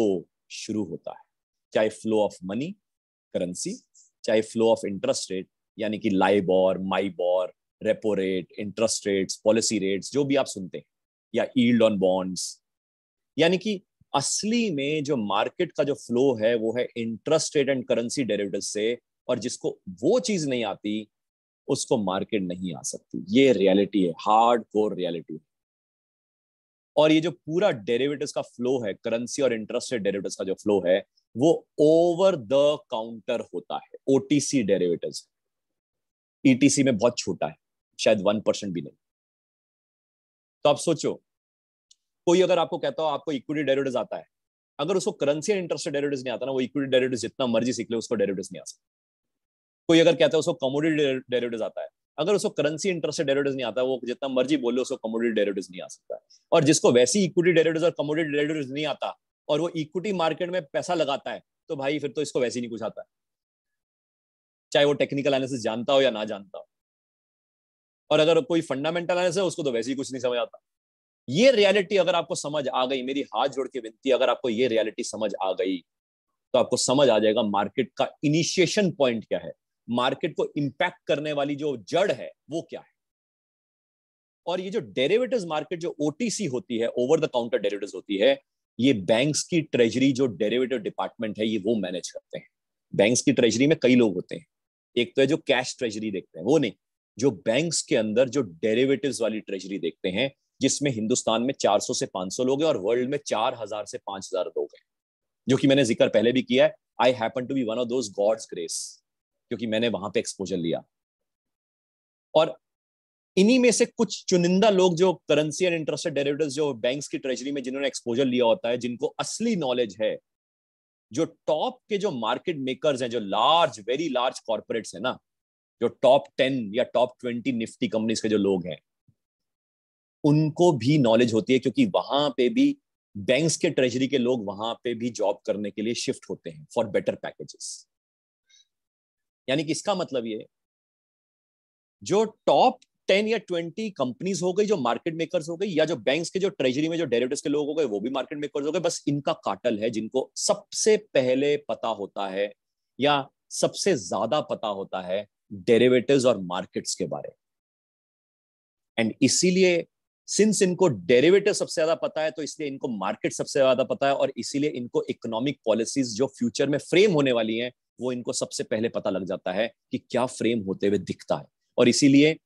शुरू होता है चाहे फ्लो ऑफ मनी करेंसी चाहे फ्लो ऑफ इंटरेस्ट रेट यानी कि LIBOR MIBOR repo rate interest rates policy rates जो भी आप सुनते हैं या ईल्ड ऑन बॉन्ड्स यानी कि असली में जो मार्केट का जो फ्लो है वो है interest rate and currency derivative से और जिसको वो चीज नहीं आती उसको मार्केट नहीं आ सकती ये रियलिटी है हार्ड कोर रियलिटी और ये जो पूरा डेरिवेटिव्स का फ्लो है करेंसी और इंटरेस्ट डेरिवेटिव्स का जो फ्लो है वो ओवर द काउंटर होता है ओटीसी डेरिवेटिव्स ईटीसी e में बहुत छोटा है शायद वन परसेंट भी नहीं तो आप सोचो कोई अगर आपको कहता हो आपको इक्विटी डेरिवेटिव्स आता है अगर उसको करेंसी और इंटरेस्ट डेरिवेटिव्स नहीं आता ना वो इक्विटी डेरिवेटिव्स जितना मर्जी सीख ले उसको डेरिवेटिव्स नहीं आ सकता कोई अगर कहता है उसको कमोडिटी डेरिवेटिव आता है अगर उसको करेंसी इंटरेस्ट डेरिवेटिव नहीं आता वो जितना मर्जी बोले उसको कमोडिटी डेरिवेटिव नहीं आ सकता है और जिसको वैसी इक्विटी डेरिवेटिव और कमोडिटी डेरिवेटिव नहीं आता और वो इक्विटी मार्केट में पैसा लगाता है तो भाई फिर तो इसको वैसे नहीं कुछ आता है चाहे वो टेक्निकल एनालिसिस जानता हो या ना जानता हो और अगर कोई फंडामेंटल एनालिसिस है उसको तो वैसे ही कुछ नहीं समझ आता ये रियलिटी अगर आपको समझ आ गई मेरी हाथ जोड़ के विनती अगर आपको ये रियलिटी समझ आ गई तो आपको समझ आ जाएगा मार्केट का इनिशिएशन पॉइंट क्या है मार्केट को इंपैक्ट करने वाली जो जड़ है वो क्या है और ये जो डेरिवेटिव्स मार्केट जो ओटीसी होती है ओवर द काउंटर डेरिवेटिव्स होती है ये बैंक्स की ट्रेजरी जो डेरिवेटिव डिपार्टमेंट है ये वो मैनेज करते हैं बैंक्स की ट्रेजरी में कई लोग होते हैं एक तो है जो कैश ट्रेजरी देखते हैं वो नहीं जो बैंक्स के अंदर जो डेरिवेटिव्स वाली ट्रेजरी देखते हैं जिसमें हिंदुस्तान में 400 से 500 लोग हैं और वर्ल्ड में 4000 से 5000 लोग हैं जो कि मैंने जिक्र पहले भी किया है I happen to be one of those God's grace क्योंकि मैंने वहां पे एक्सपोजर लिया और इन्हीं में से कुछ चुनिंदा लोग जो करेंसी एंड इंटरेस्टेड डेरिवेटिव्स जो बैंक्स की ट्रेजरी में जिन्होंने एक्सपोजर लिया होता है जिनको असली नॉलेज है जो टॉप के जो मार्केट मेकर्स हैं जो लार्ज वेरी लार्ज कॉर्पोरेट्स हैं ना जो टॉप टेन या टॉप ट्वेंटी निफ्टी कंपनीज के जो लोग हैं उनको भी नॉलेज होती है क्योंकि वहां पे भी बैंक्स के ट्रेजरी के लोग वहां पे भी जॉब करने के लिए शिफ्ट होते हैं फॉर बेटर पैकेजेस यानी कि इसका मतलब ये जो टॉप टेन या ट्वेंटी कंपनीज हो गई जो मार्केट मेकर्स हो गई या जो बैंक्स के जो ट्रेजरी में जो डेरिवेटिव्स के लोग हो गए वो भी मार्केट मेकर्स हो गए बस इनका काटल है जिनको सबसे पहले पता होता है या सबसे ज्यादा पता होता है डेरिवेटिव्स और मार्केट्स के बारे एंड इसीलिए सिंस इनको डेरिवेटिव सबसे ज्यादा पता है तो इसलिए इनको मार्केट सबसे ज्यादा पता है और इसीलिए इनको इकोनॉमिक पॉलिसीज जो फ्यूचर में फ्रेम होने वाली हैं वो इनको सबसे पहले पता लग जाता है कि क्या फ्रेम होते हुए दिखता है और इसीलिए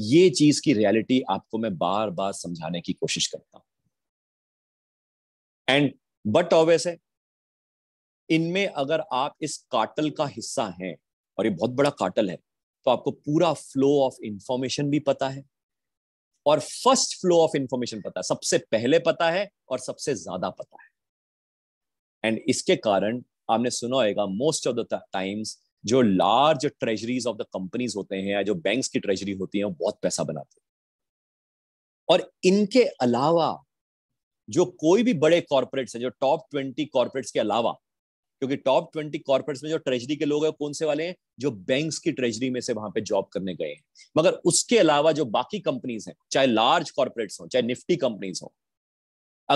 ये चीज की रियलिटी आपको मैं बार बार समझाने की कोशिश करता हूं एंड बट ऑब्वियस है इनमें अगर आप इस काटल का हिस्सा हैं और ये बहुत बड़ा काटल है तो आपको पूरा फ्लो ऑफ इंफॉर्मेशन भी पता है और फर्स्ट फ्लो ऑफ इंफॉर्मेशन पता है सबसे पहले पता है और सबसे ज्यादा पता है एंड इसके कारण आपने सुना होगा मोस्ट ऑफ द टाइम्स जो large treasuries of the companies होते हैं या जो बैंक्स की ट्रेजरी होती है वो बहुत पैसा बनाते हैं और इनके अलावा जो कोई भी बड़े कॉर्पोरेट्स हैं जो टॉप ट्वेंटी कॉर्पोरेट्स के अलावा क्योंकि टॉप ट्वेंटी कॉर्पोरेट्स में जो ट्रेजरी के लोग हैं कौन से वाले हैं जो बैंक्स की ट्रेजरी में से वहां पे जॉब करने गए हैं मगर उसके अलावा जो बाकी कंपनीज हैं चाहे लार्ज कॉर्पोरेट्स हो चाहे निफ्टी कंपनीज हो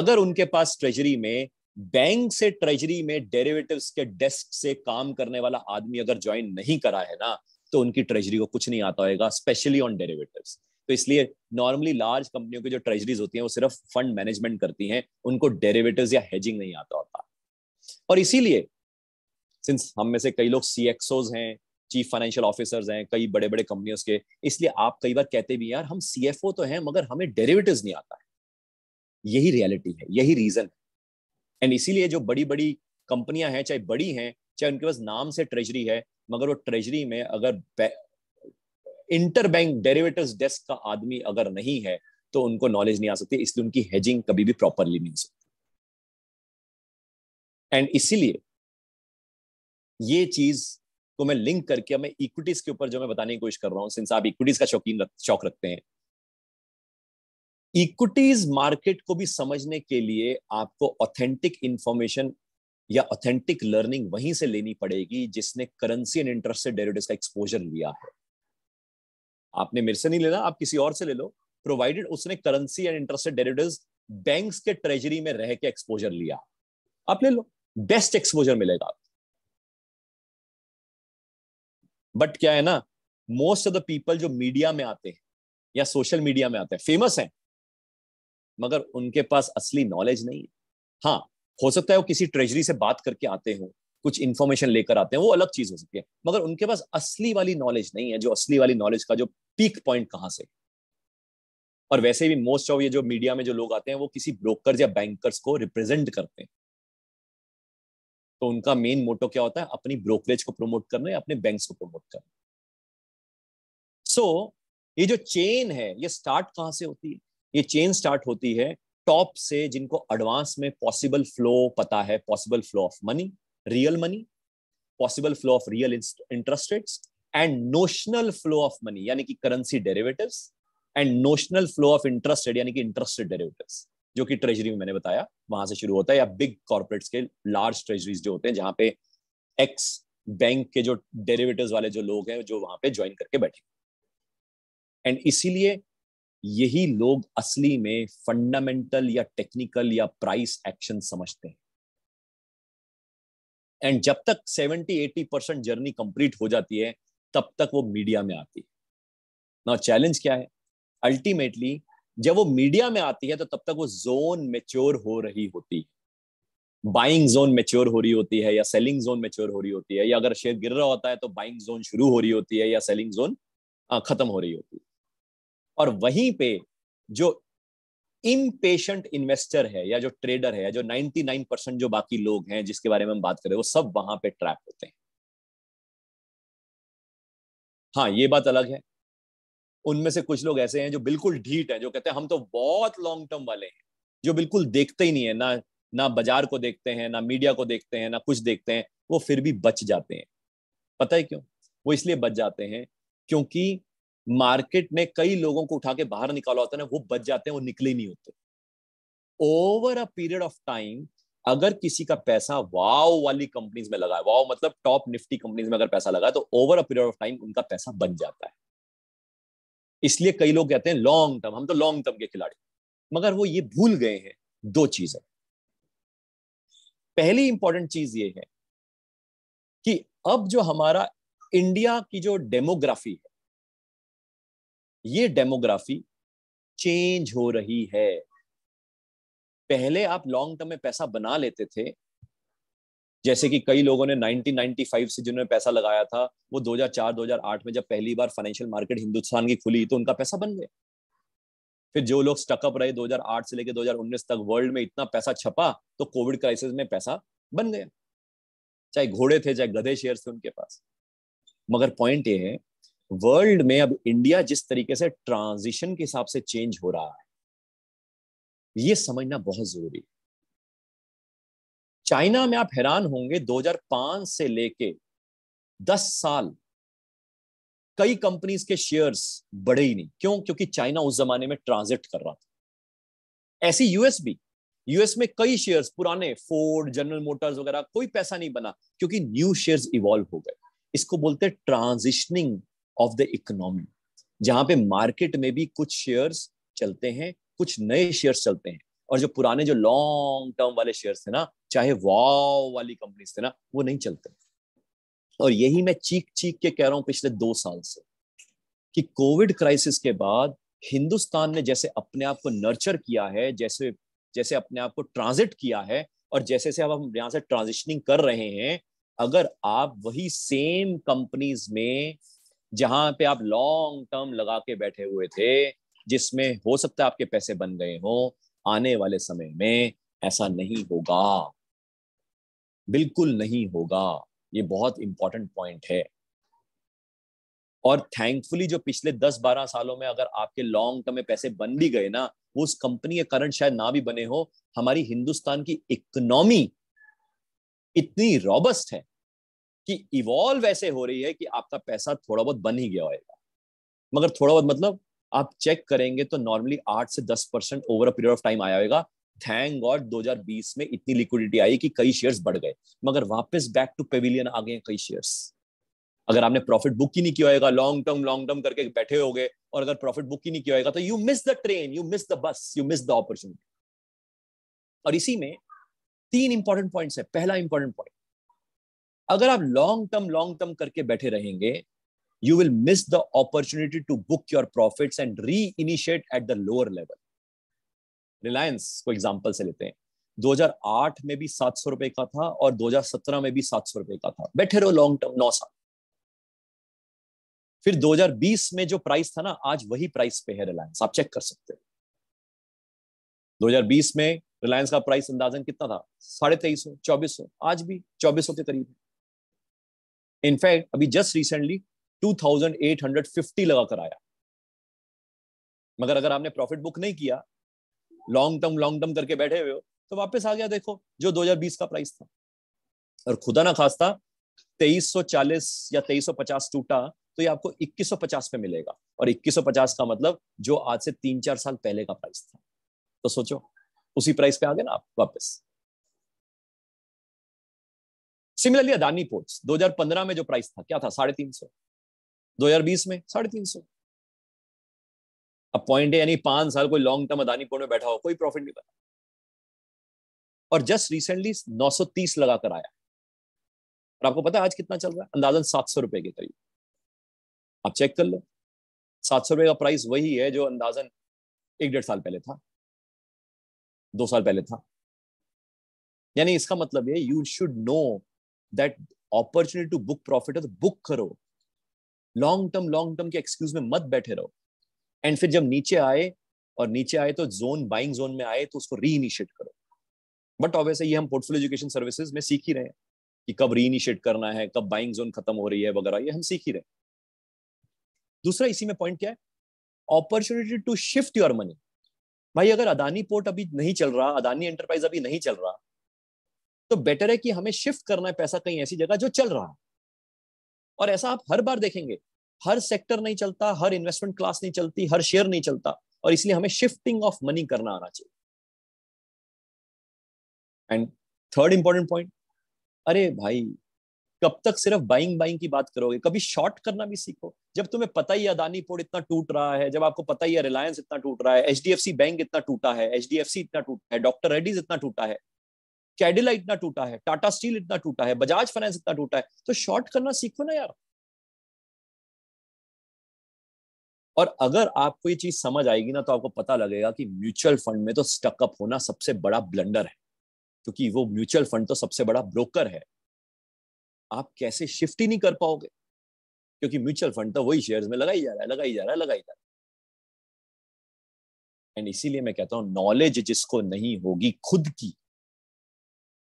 अगर उनके पास ट्रेजरी में बैंक से ट्रेजरी में डेरिवेटिव्स के डेस्क से काम करने वाला आदमी अगर ज्वाइन नहीं करा है ना तो उनकी ट्रेजरी को कुछ नहीं आता होगा स्पेशली ऑन डेरिवेटिव्स तो इसलिए नॉर्मली लार्ज कंपनियों की जो ट्रेजरीज होती हैं वो सिर्फ फंड मैनेजमेंट करती हैं उनको डेरिवेटिव्स या हेजिंग नहीं आता होता और इसीलिए सिंस हम में से कई लोग सी हैं चीफ फाइनेंशियल ऑफिसर्स हैं कई बड़े बड़े कंपनियों के इसलिए आप कई बार कहते भी यार हम सी तो हैं मगर हमें डेरेवेटिव नहीं आता है यही रियलिटी है यही रीजन है एंड इसीलिए जो बड़ी बड़ी कंपनियां हैं चाहे बड़ी हैं चाहे उनके पास नाम से ट्रेजरी है मगर वो ट्रेजरी में अगर इंटर बैंक डेरेवेटिव डेस्क का आदमी अगर नहीं है तो उनको नॉलेज नहीं आ सकती इसलिए उनकी हेजिंग कभी भी प्रॉपरली नहीं हो सकती एंड इसीलिए ये चीज को मैं लिंक करके मैं इक्विटीज के ऊपर जो मैं बताने की कोशिश कर रहा हूं सिंस आप इक्विटीज का शौकीन शौक रखते हैं इक्विटीज मार्केट को भी समझने के लिए आपको ऑथेंटिक इंफॉर्मेशन या ऑथेंटिक लर्निंग वहीं से लेनी पड़ेगी जिसने करेंसी एंड इंटरेस्ट डेरिवेटिव्स का एक्सपोजर लिया है आपने मेरे से नहीं लेना आप किसी और से ले लो प्रोवाइडेड उसने currency and interest derivatives banks के ट्रेजरी में रह के एक्सपोजर लिया आप ले लो बेस्ट एक्सपोजर मिलेगा आपको बट क्या है ना मोस्ट ऑफ द पीपल जो मीडिया में आते हैं या सोशल मीडिया में आते हैं फेमस हैं मगर उनके पास असली नॉलेज नहीं है हाँ हो सकता है वो किसी ट्रेजरी से बात करके आते हो कुछ इन्फॉर्मेशन लेकर आते हैं वो अलग चीज हो सकती है मगर उनके पास असली वाली नॉलेज नहीं है जो असली वाली नॉलेज का जो पीक पॉइंट कहाँ से और वैसे भी मोस्ट ऑफ ये जो मीडिया में जो लोग आते हैं वो किसी ब्रोकर या बैंकर्स को रिप्रेजेंट करते हैं तो उनका मेन मोटो क्या होता है अपनी ब्रोकरेज को प्रमोट करना या अपने बैंक को प्रमोट करना सो so, ये जो चेन है ये स्टार्ट कहां से होती है ये चेन स्टार्ट होती है टॉप से जिनको एडवांस में पॉसिबल फ्लो पता है possible flow of money real money possible flow of real interest rates and notional flow of money यानी कि currency derivatives and notional flow of interest rate यानी कि इंटरेस्ट डेरिवेटिव्स जो कि ट्रेजरी में मैंने बताया वहां से शुरू होता है या बिग कॉर्पोरेट्स के लार्ज ट्रेजरीज जो होते हैं जहां पे एक्स बैंक के जो डेरिवेटिव्स वाले जो लोग हैं जो वहां पे ज्वाइन करके बैठे एंड इसीलिए यही लोग असली में फंडामेंटल या टेक्निकल या प्राइस एक्शन समझते हैं एंड जब तक 70-80 परसेंट जर्नी कंप्लीट हो जाती है तब तक वो मीडिया में आती है ना चैलेंज क्या है अल्टीमेटली जब वो मीडिया में आती है तो तब तक वो जोन मेच्योर हो रही होती है बाइंग जोन मेच्योर हो रही होती है या सेलिंग जोन मेच्योर हो रही होती है या अगर शेयर गिर रहा होता है तो बाइंग जोन शुरू हो रही होती है या सेलिंग जोन खत्म हो रही होती है और वहीं पे जो इम्पेशेंट इन्वेस्टर है या जो ट्रेडर है या जो 99 परसेंट जो बाकी लोग हैं जिसके बारे में हम बात करें वो सब वहां पे ट्रैप होते हैं हाँ ये बात अलग है उनमें से कुछ लोग ऐसे हैं जो बिल्कुल ढीट हैं जो कहते हैं हम तो बहुत लॉन्ग टर्म वाले हैं जो बिल्कुल देखते ही नहीं है ना ना बाजार को देखते हैं ना मीडिया को देखते हैं ना कुछ देखते हैं वो फिर भी बच जाते हैं पता है क्यों वो इसलिए बच जाते हैं क्योंकि मार्केट में कई लोगों को उठा के बाहर निकाला होता है ना वो बच जाते हैं वो निकले नहीं होते over a period of time अगर किसी का पैसा वाव वाली कंपनीज में लगा है वाव मतलब टॉप निफ्टी कंपनीज में अगर पैसा लगा है तो over a period of time उनका पैसा बन जाता है इसलिए कई लोग कहते हैं लॉन्ग टर्म हम तो लॉन्ग टर्म के खिलाड़ी मगर वो ये भूल गए हैं दो चीजें पहली इंपॉर्टेंट चीज ये है कि अब जो हमारा इंडिया की जो डेमोग्राफी है ये डेमोग्राफी चेंज हो रही है पहले आप लॉन्ग टर्म में पैसा बना लेते थे जैसे कि कई लोगों ने 1995 से जिन्होंने पैसा लगाया था वो 2004-2008 में जब पहली बार फाइनेंशियल मार्केट हिंदुस्तान की खुली तो उनका पैसा बन गया फिर जो लोग स्टकअप रहे 2008 से लेकर 2019 तक वर्ल्ड में इतना पैसा छपा तो कोविड क्राइसिस में पैसा बन गया चाहे घोड़े थे चाहे गधे शेयर थे उनके पास मगर पॉइंट ये है वर्ल्ड में अब इंडिया जिस तरीके से ट्रांजिशन के हिसाब से चेंज हो रहा है ये समझना बहुत जरूरी है चाइना में आप हैरान होंगे 2005 से लेके 10 साल कई कंपनीज के शेयर्स बढ़े ही नहीं क्यों क्योंकि चाइना उस जमाने में ट्रांजिट कर रहा था ऐसी यूएस भी यूएस में कई शेयर्स पुराने फोर्ड जनरल मोटर्स वगैरह कोई पैसा नहीं बना क्योंकि न्यू शेयर्स इवॉल्व हो गए इसको बोलते हैं ट्रांजिशनिंग ऑफ द इकोनॉमी जहां पे मार्केट में भी कुछ शेयर्स चलते हैं कुछ नए शेयर्स चलते हैं और जो पुराने जो लॉन्ग टर्म वाले शेयर थे ना चाहे वाव वाली कंपनी थे ना वो नहीं चलते और यही मैं चीख चीख के कह रहा हूं पिछले दो साल से कि कोविड क्राइसिस के बाद हिंदुस्तान ने जैसे अपने आप को नर्चर किया है जैसे जैसे अपने आप को ट्रांजिट किया है और जैसे से अब हम यहां से ट्रांजिशनिंग कर रहे हैं अगर आप वही सेम कंपनीज में जहां पे आप लॉन्ग टर्म लगा के बैठे हुए थे जिसमें हो सकता है आपके पैसे बन गए हो आने वाले समय में ऐसा नहीं होगा बिल्कुल नहीं होगा ये बहुत इंपॉर्टेंट पॉइंट है और थैंकफुली जो पिछले 10-12 सालों में अगर आपके लॉन्ग टर्म में पैसे बन भी गए ना वो उस कंपनी के कारण शायद ना भी बने हो हमारी हिंदुस्तान की इकोनॉमी इतनी रॉबस्ट है कि इवॉल्व ऐसे हो रही है कि आपका पैसा थोड़ा बहुत बन ही गया होगा मगर थोड़ा बहुत मतलब आप चेक करेंगे तो नॉर्मली आठ से दस percent over a period of time आया होगा थैंक गॉड 2020 में इतनी लिक्विडिटी आई कि कई शेयर्स बढ़ गए मगर वापस बैक टू पेविलियन आ गए कई शेयर्स अगर आपने प्रॉफिट बुक ही नहीं किया होगा लॉन्ग टर्म लॉन्ग टर्म करके बैठे हो गए और अगर प्रॉफिट बुक ही नहीं किया होगा तो you miss the train you miss the bus you miss the opportunity और इसी में तीन इंपॉर्टेंट पॉइंट्स है पहला इंपॉर्टेंट पॉइंट अगर आप लॉन्ग टर्म लॉन्ग टर्म करके बैठे रहेंगे you will miss the opportunity to book your profits and reinitiate at the lower level Reliance को एग्जाम्पल से लेते हैं 2008 में भी सात सौ रुपए का था और 2017 में भी सात सौ रुपए का था बैठे रहो लॉन्ग टर्म नौ साल फिर 2020 में जो प्राइस था ना आज वही प्राइस पे है रिलायंस आप चेक कर सकते हो 2020 में रिलायंस का प्राइस अंदाजन कितना था साढ़े तेईस सौ चौबीस सौ आज भी चौबीस सौ के करीब है इनफैक्ट अभी जस्ट रिसेंटली 2850 लगा कर आया मगर अगर आपने प्रॉफिट बुक नहीं किया लॉन्ग टर्म लॉन्ग टर्म करके बैठे हुए हो तो वापस आ गया देखो जो 2020 का प्राइस था और खुदा ना खास्ता 2340 या 2350 टूटा तो ये आपको 2150 पे मिलेगा और 2150 का मतलब जो आज से तीन चार साल पहले का प्राइस था तो सोचो उसी प्राइस पे आ गए ना आप वापस सिमिलरली अदानी पोर्ट्स 2015 में जो प्राइस था क्या था साढ़े तीन सौ दो हजार बीस में साढ़े तीन सौ अब पॉइंट है यानी पांच साल कोई लॉन्ग टर्म अदानी पोर्ट में बैठा हो कोई प्रॉफिट नहीं बना और जस्ट रिसेंटली नौ सौ तीस लगाकर आया और आपको पता है आज कितना चल रहा है अंदाजन सात सौ रुपए के करीब आप चेक कर लो सात सौ रुपए का प्राइस वही है जो अंदाजन एक डेढ़ साल पहले था दो साल पहले था यानी इसका मतलब है you should know that opportunity to book profit है तो बुक करो लॉन्ग टर्म लॉन्ग टर्म के एक्सक्यूज में मत बैठे रहो एंड फिर जब नीचे आए और नीचे आए तो जोन बाइंग जोन में आए तो उसको री इनिशिएट करो बट ऑब्वियसली ये हम पोर्टफोलियो एजुकेशन सर्विसेज में सीख ही रहे हैं कि कब री इनिशिएट करना है कब बाइंग जोन खत्म हो रही है वगैरह ये हम सीख ही रहे हैं दूसरा इसी में पॉइंट क्या है opportunity to shift your money भाई अगर अदानी पोर्ट अभी नहीं चल रहा अदानी एंटरप्राइज अभी नहीं चल रहा तो बेटर है कि हमें शिफ्ट करना है पैसा कहीं ऐसी जगह जो चल रहा है और ऐसा आप हर बार देखेंगे हर सेक्टर नहीं चलता हर इन्वेस्टमेंट क्लास नहीं चलती हर शेयर नहीं चलता और इसलिए हमें शिफ्टिंग ऑफ मनी करना आना चाहिए एंड थर्ड इंपॉर्टेंट पॉइंट अरे भाई कब तक सिर्फ बाइंग बाइंग की बात करोगे कभी शॉर्ट करना भी सीखो जब तुम्हें पता ही अदानी पोर्ट इतना टूट रहा है जब आपको पता ही है रिलायंस इतना टूट रहा है एच बैंक इतना टूटा है एच इतना टूटा है डॉक्टर रेड्डीज इतना टूटा है कैडिला इतना टूटा है टाटा स्टील इतना टूटा है बजाज फाइनेंस इतना टूटा है तो शॉर्ट करना सीखो ना यार और अगर आपको ये चीज समझ आएगी ना तो आपको पता लगेगा कि म्यूचुअल फंड में तो स्टकअप होना सबसे बड़ा ब्लंडर है क्योंकि वो म्यूचुअल फंड तो सबसे बड़ा ब्रोकर है आप कैसे शिफ्ट ही नहीं कर पाओगे क्योंकि म्यूचुअल फंड तो वही शेयर्स में लगाई जा रहा है लगाई जा रहा है लगाई जा रहा है एंड इसीलिए मैं कहता हूँ नॉलेज जिसको नहीं होगी खुद की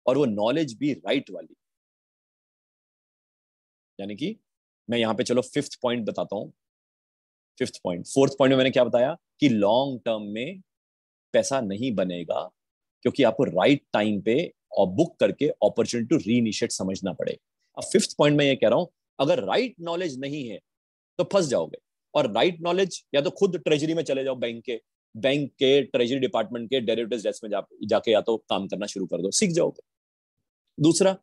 और वो नॉलेज भी राइट वाली यानी कि मैं यहां पे चलो फिफ्थ पॉइंट बताता हूं फिफ्थ पॉइंट फोर्थ पॉइंट में मैंने क्या बताया कि लॉन्ग टर्म में पैसा नहीं बनेगा क्योंकि आपको राइट right टाइम पे और बुक करके अपॉर्चुनिटी टू री इनिशिएट समझना पड़े अब फिफ्थ पॉइंट में ये कह रहा हूं अगर राइट right नॉलेज नहीं है तो फंस जाओगे और राइट right नॉलेज या तो खुद ट्रेजरी में चले जाओ बैंक के बैंक के ट्रेजरी डिपार्टमेंट के डेरिवेटिव डेस्क में जा, जाके या तो काम करना शुरू कर दो सीख जाओगे दूसरा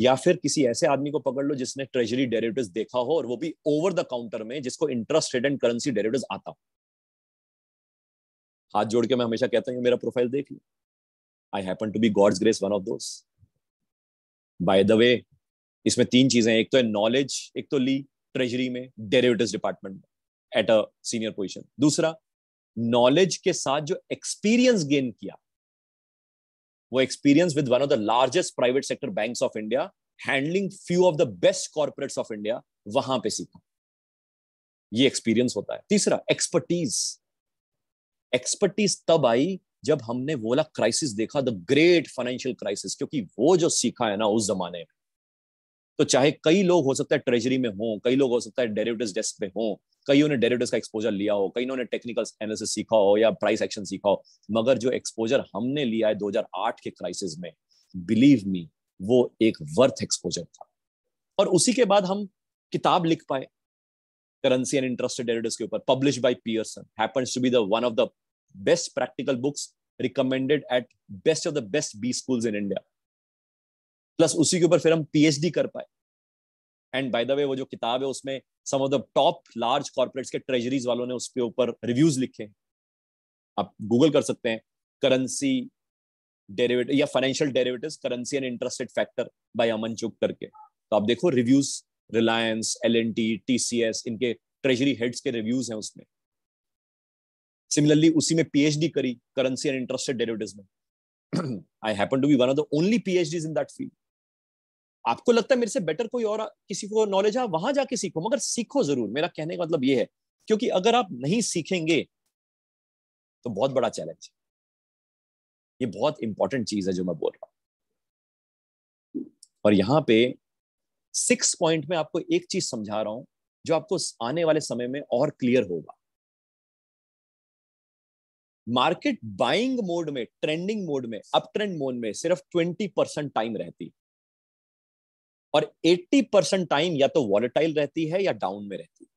या फिर किसी ऐसे आदमी को पकड़ लो जिसने ट्रेजरी डेरेटिव देखा हो और वो भी ओवर द काउंटर में जिसको interest rate and currency derivative आता हो हाथ जोड़ के मैं हमेशा कहता हूँ मेरा प्रोफाइल देख लो I happen to be God's grace one of those by the way इसमें तीन चीजें एक तो है नॉलेज एक तो ली ट्रेजरी में डेरेटिव डिपार्टमेंट में एट अ सीनियर पोजिशन दूसरा नॉलेज के साथ जो एक्सपीरियंस गेन किया वो experience with one of the largest private sector bank of India handling few of the best corporates of India वहां पे सीखा ये एक्सपीरियंस होता है तीसरा एक्सपर्टीज एक्सपर्टीज तब आई जब हमने बोला क्राइसिस देखा द ग्रेट फाइनेंशियल क्राइसिस क्योंकि वो जो सीखा है ना उस जमाने में तो चाहे कई लोग हो सकता है ट्रेजरी में हो कई लोग हो सकता है डेरिवेटिव डेस्क पे हो कईयों ने डेरिवेटिव्स का एक्सपोजर लिया हो कईयों ने टेक्निकल एनालिसिस सीखा हो या प्राइस एक्शन सीखा हो मगर जो एक्सपोजर हमने लिया है 2008 के क्राइसिस में बिलीव मी वो एक वर्थ एक्सपोजर था और उसी के बाद हम किताब लिख पाए करेंसी एंड इंटरेस्ट डेरिवेटिव्स के ऊपर publish by Pearson happens to be the one of the best practical books recommended at best of the best B schools in India plus उसी के ऊपर फिर हम पीएचडी कर पाए एंड बाय द वे वो जो किताब है उसमें some of the top large corporates के ट्रेजरीज वालों ने उसके ऊपर रिव्यूज लिखे आप गूगल कर सकते हैं करेंसी डेरिवेटिव या financial derivative currency and interested factor by Aman Chugh करके तो आप देखो reviews Reliance L N T T C S इनके ट्रेजरी हेड्स के रिव्यूज हैं उसमें सिमिलरली उसी में पीएचडी करी करेंसी एंड इंटरेस्टेड डेरिवेटिव में I happen to be one of the only PhDs in that field आपको लगता है मेरे से बेटर कोई और किसी को नॉलेज है वहां जाके सीखो मगर सीखो जरूर मेरा कहने का मतलब ये है क्योंकि अगर आप नहीं सीखेंगे तो बहुत बड़ा चैलेंज है ये बहुत इंपॉर्टेंट चीज है जो मैं बोल रहा हूं और यहां पे सिक्स पॉइंट में आपको एक चीज समझा रहा हूं जो आपको आने वाले समय में और क्लियर होगा मार्केट बाइंग मोड में ट्रेंडिंग मोड में अप ट्रेंड मोड में सिर्फ ट्वेंटी परसेंट टाइम रहती और 80 परसेंट टाइम या तो वॉलेटाइल रहती है या डाउन में रहती है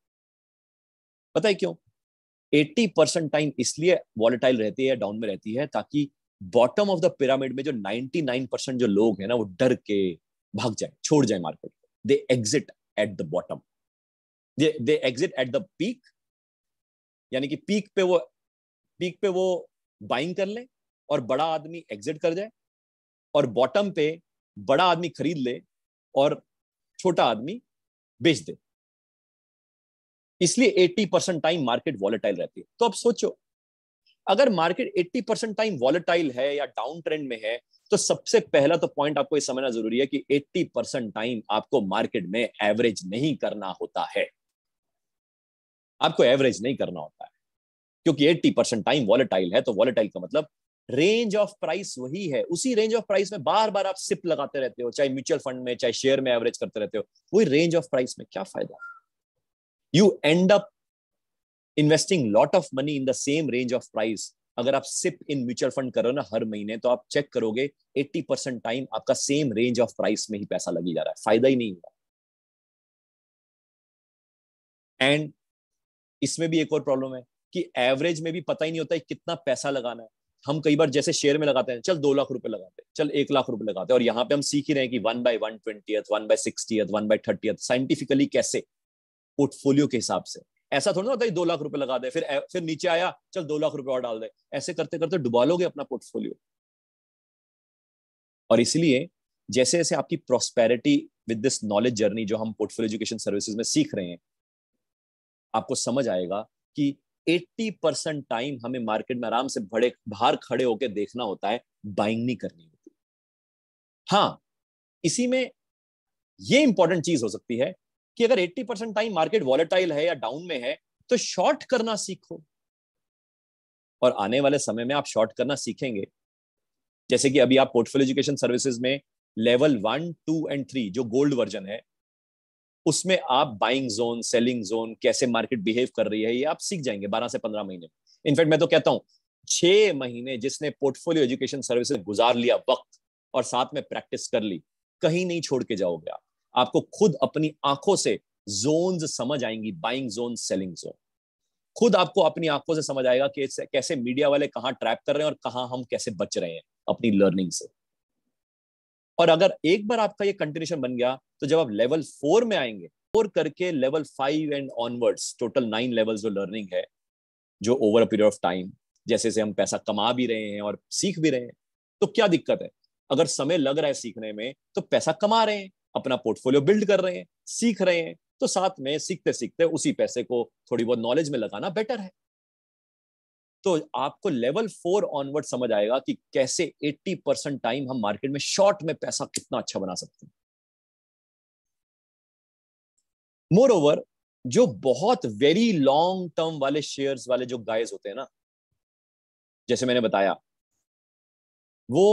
पता है क्यों 80 परसेंट टाइम इसलिए वॉलेटाइल रहती है या डाउन में रहती है ताकि बॉटम ऑफ द पिरामिड में जो 99 परसेंट जो लोग हैं ना वो डर के भाग जाए छोड़ जाए market they exit at the bottom they exit at the peak यानी कि पीक पे वो पीक पे वो बाइंग कर ले और बड़ा आदमी एग्जिट कर जाए और बॉटम पे बड़ा आदमी खरीद ले और छोटा आदमी बेच दे इसलिए 80 परसेंट टाइम मार्केट वॉलेटाइल रहती है तो अब सोचो अगर मार्केट 80 परसेंट टाइम वॉलेटाइल है या डाउन ट्रेंड में है तो सबसे पहला तो पॉइंट आपको ये समझना जरूरी है कि 80 परसेंट टाइम आपको मार्केट में एवरेज नहीं करना होता है आपको एवरेज नहीं करना होता है क्योंकि 80 परसेंट टाइम वॉलेटाइल है तो वॉलेटाइल का मतलब रेंज ऑफ प्राइस वही है उसी रेंज ऑफ प्राइस में बार बार आप सिप लगाते रहते हो चाहे म्यूचुअल फंड में चाहे शेयर में एवरेज करते रहते हो वही रेंज ऑफ प्राइस में क्या फायदा you end up investing lot of money in the same range of price अगर आप सिप इन म्यूचुअल फंड करो ना हर महीने तो आप चेक करोगे 80 परसेंट टाइम आपका सेम रेंज ऑफ प्राइस में ही पैसा लगी जा रहा है फायदा ही नहीं हुआ एंड इसमें भी एक और प्रॉब्लम है कि एवरेज में भी पता ही नहीं होता है कितना पैसा लगाना है हम कई बार जैसे शेयर में लगाते हैं चल दो लाख रुपए लगाते हैं चल एक लाख रुपए लगाते हैं और यहाँ पे हम सीख ही रहे हैं कि one by one twenty one by sixty one by thirty scientifically कैसे पोर्टफोलियो के हिसाब से ऐसा थोड़ा ना होता है दो लाख रुपए लगा दे फिर फिर नीचे आया चल दो लाख रुपए और डाल दे ऐसे करते करते डुबा लोगे अपना पोर्टफोलियो और इसलिए जैसे जैसे आपकी prosperity with this knowledge journey जो हम पोर्टफोलियो एजुकेशन सर्विसेज में सीख रहे हैं आपको समझ आएगा कि एट्टी परसेंट टाइम हमें मार्केट में आराम से बड़े बाहर खड़े होकर देखना होता है बाइंग नहीं करनी होती हाँ इसी में ये इंपॉर्टेंट चीज हो सकती है कि अगर 80 परसेंट टाइम मार्केट वॉलेटाइल है या डाउन में है तो शॉर्ट करना सीखो और आने वाले समय में आप शॉर्ट करना सीखेंगे जैसे कि अभी आप पोर्टफोलियो एजुकेशन सर्विसेज में level one two and three जो गोल्ड वर्जन है उसमें आप बाइंग जोन सेलिंग जोन कैसे मार्केट बिहेव कर रही है ये आप सीख जाएंगे बारह से पंद्रह महीने इनफैक्ट मैं तो कहता हूँ छह महीने जिसने पोर्टफोलियो एजुकेशन सर्विसेज गुजार लिया वक्त और साथ में प्रैक्टिस कर ली कहीं नहीं छोड़ के जाओगे आप आपको खुद अपनी आंखों से जोन समझ आएंगी बाइंग जोन सेलिंग जोन खुद आपको अपनी आंखों से समझ आएगा कि कैसे मीडिया वाले कहाँ ट्रैप कर रहे हैं और कहाँ हम कैसे बच रहे हैं अपनी लर्निंग से और अगर एक बार आपका ये कंटिन्यूशन बन गया तो जब आप लेवल फोर में आएंगे फोर करके level five and onwards total nine level जो लर्निंग है जो over a period of time जैसे जैसे हम पैसा कमा भी रहे हैं और सीख भी रहे हैं तो क्या दिक्कत है अगर समय लग रहा है सीखने में तो पैसा कमा रहे हैं अपना पोर्टफोलियो बिल्ड कर रहे हैं सीख रहे हैं तो साथ में सीखते सीखते उसी पैसे को थोड़ी बहुत नॉलेज में लगाना बेटर है तो आपको लेवल फोर ऑनवर्ड समझ आएगा कि कैसे 80 परसेंट टाइम हम मार्केट में शॉर्ट में पैसा कितना अच्छा बना सकते हैं मोर ओवर जो बहुत वेरी लॉन्ग टर्म वाले शेयर्स वाले जो गाइस होते हैं ना जैसे मैंने बताया वो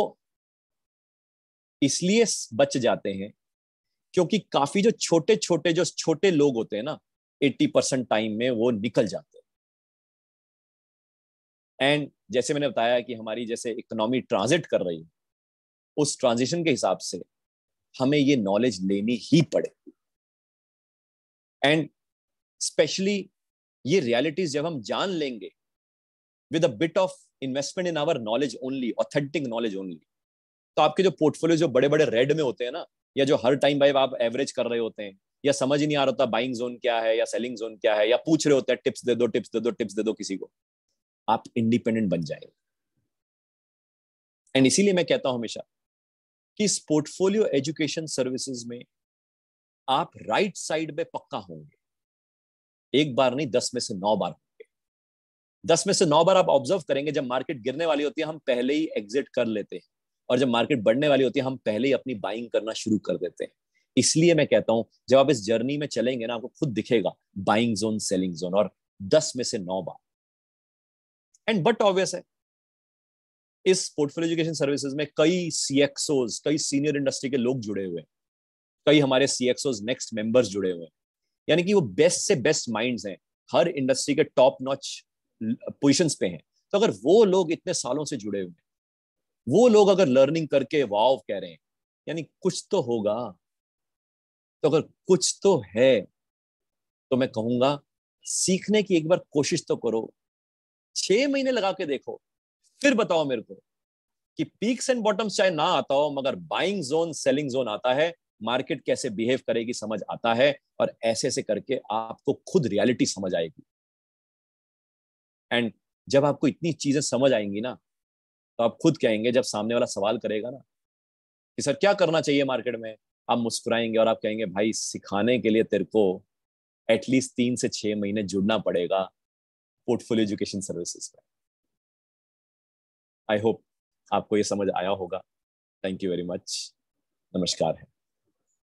इसलिए बच जाते हैं क्योंकि काफी जो छोटे छोटे जो छोटे लोग होते हैं ना 80 परसेंट टाइम में वो निकल जाते हैं एंड जैसे मैंने बताया कि हमारी जैसे इकोनॉमी ट्रांजिट कर रही है उस ट्रांजिशन के हिसाब से हमें ये नॉलेज लेनी ही पड़ेगी एंड स्पेशली ये रियलिटीज जब हम जान लेंगे with a bit of investment in our knowledge only authentic knowledge only तो आपके जो पोर्टफोलियो जो बड़े बड़े रेड में होते हैं ना या जो हर टाइम बाई आप एवरेज कर रहे होते हैं या समझ ही नहीं आ रहा था बाइंग जोन क्या है या सेलिंग जोन क्या है या पूछ रहे होते हैं टिप्स दे दो टिप्स दे दो टिप्स दे दो किसी को आप इंडिपेंडेंट बन जाएंगे एंड इसीलिए मैं कहता हूं हमेशा कि इस पोर्टफोलियो एजुकेशन सर्विसेज में आप राइट साइड में पक्का होंगे एक बार नहीं दस में से नौ बार होंगे दस में से नौ बार आप ऑब्जर्व करेंगे जब मार्केट गिरने वाली होती है हम पहले ही एग्जिट कर लेते हैं और जब मार्केट बढ़ने वाली होती है हम पहले ही अपनी बाइंग करना शुरू कर देते हैं इसलिए मैं कहता हूं जब आप इस जर्नी में चलेंगे ना आपको खुद दिखेगा बाइंग जोन सेलिंग जोन और दस में से नौ बार एंड बट ऑब्वियस है इस पोर्टफोलियो एजुकेशन सर्विसेज में कई सी कई सीनियर इंडस्ट्री के लोग जुड़े हुए हैं कई हमारे सी नेक्स्ट मेंबर्स जुड़े हुए हैं यानी कि वो बेस्ट से बेस्ट माइंड्स हैं हर इंडस्ट्री के टॉप नॉच पोजिशन पे हैं तो अगर वो लोग इतने सालों से जुड़े हुए हैं वो लोग अगर लर्निंग करके वाव कह रहे हैं यानी कुछ तो होगा तो अगर कुछ तो है तो मैं कहूंगा सीखने की एक बार कोशिश तो करो छह महीने लगा के देखो फिर बताओ मेरे को कि पीक्स एंड बॉटम्स चाहे ना आता हो मगर बाइंग जोन सेलिंग जोन आता है मार्केट कैसे बिहेव करेगी समझ आता है और ऐसे ऐसे करके आपको खुद रियलिटी समझ आएगी एंड जब आपको इतनी चीजें समझ आएंगी ना तो आप खुद कहेंगे जब सामने वाला सवाल करेगा ना कि सर क्या करना चाहिए मार्केट में आप मुस्कुराएंगे और आप कहेंगे भाई सिखाने के लिए तेरे को एटलीस्ट तीन से छह महीने जुड़ना पड़ेगा पोर्टफोलियो एजुकेशन सर्विसेज में आई होप आपको ये समझ आया होगा थैंक यू वेरी मच नमस्कार है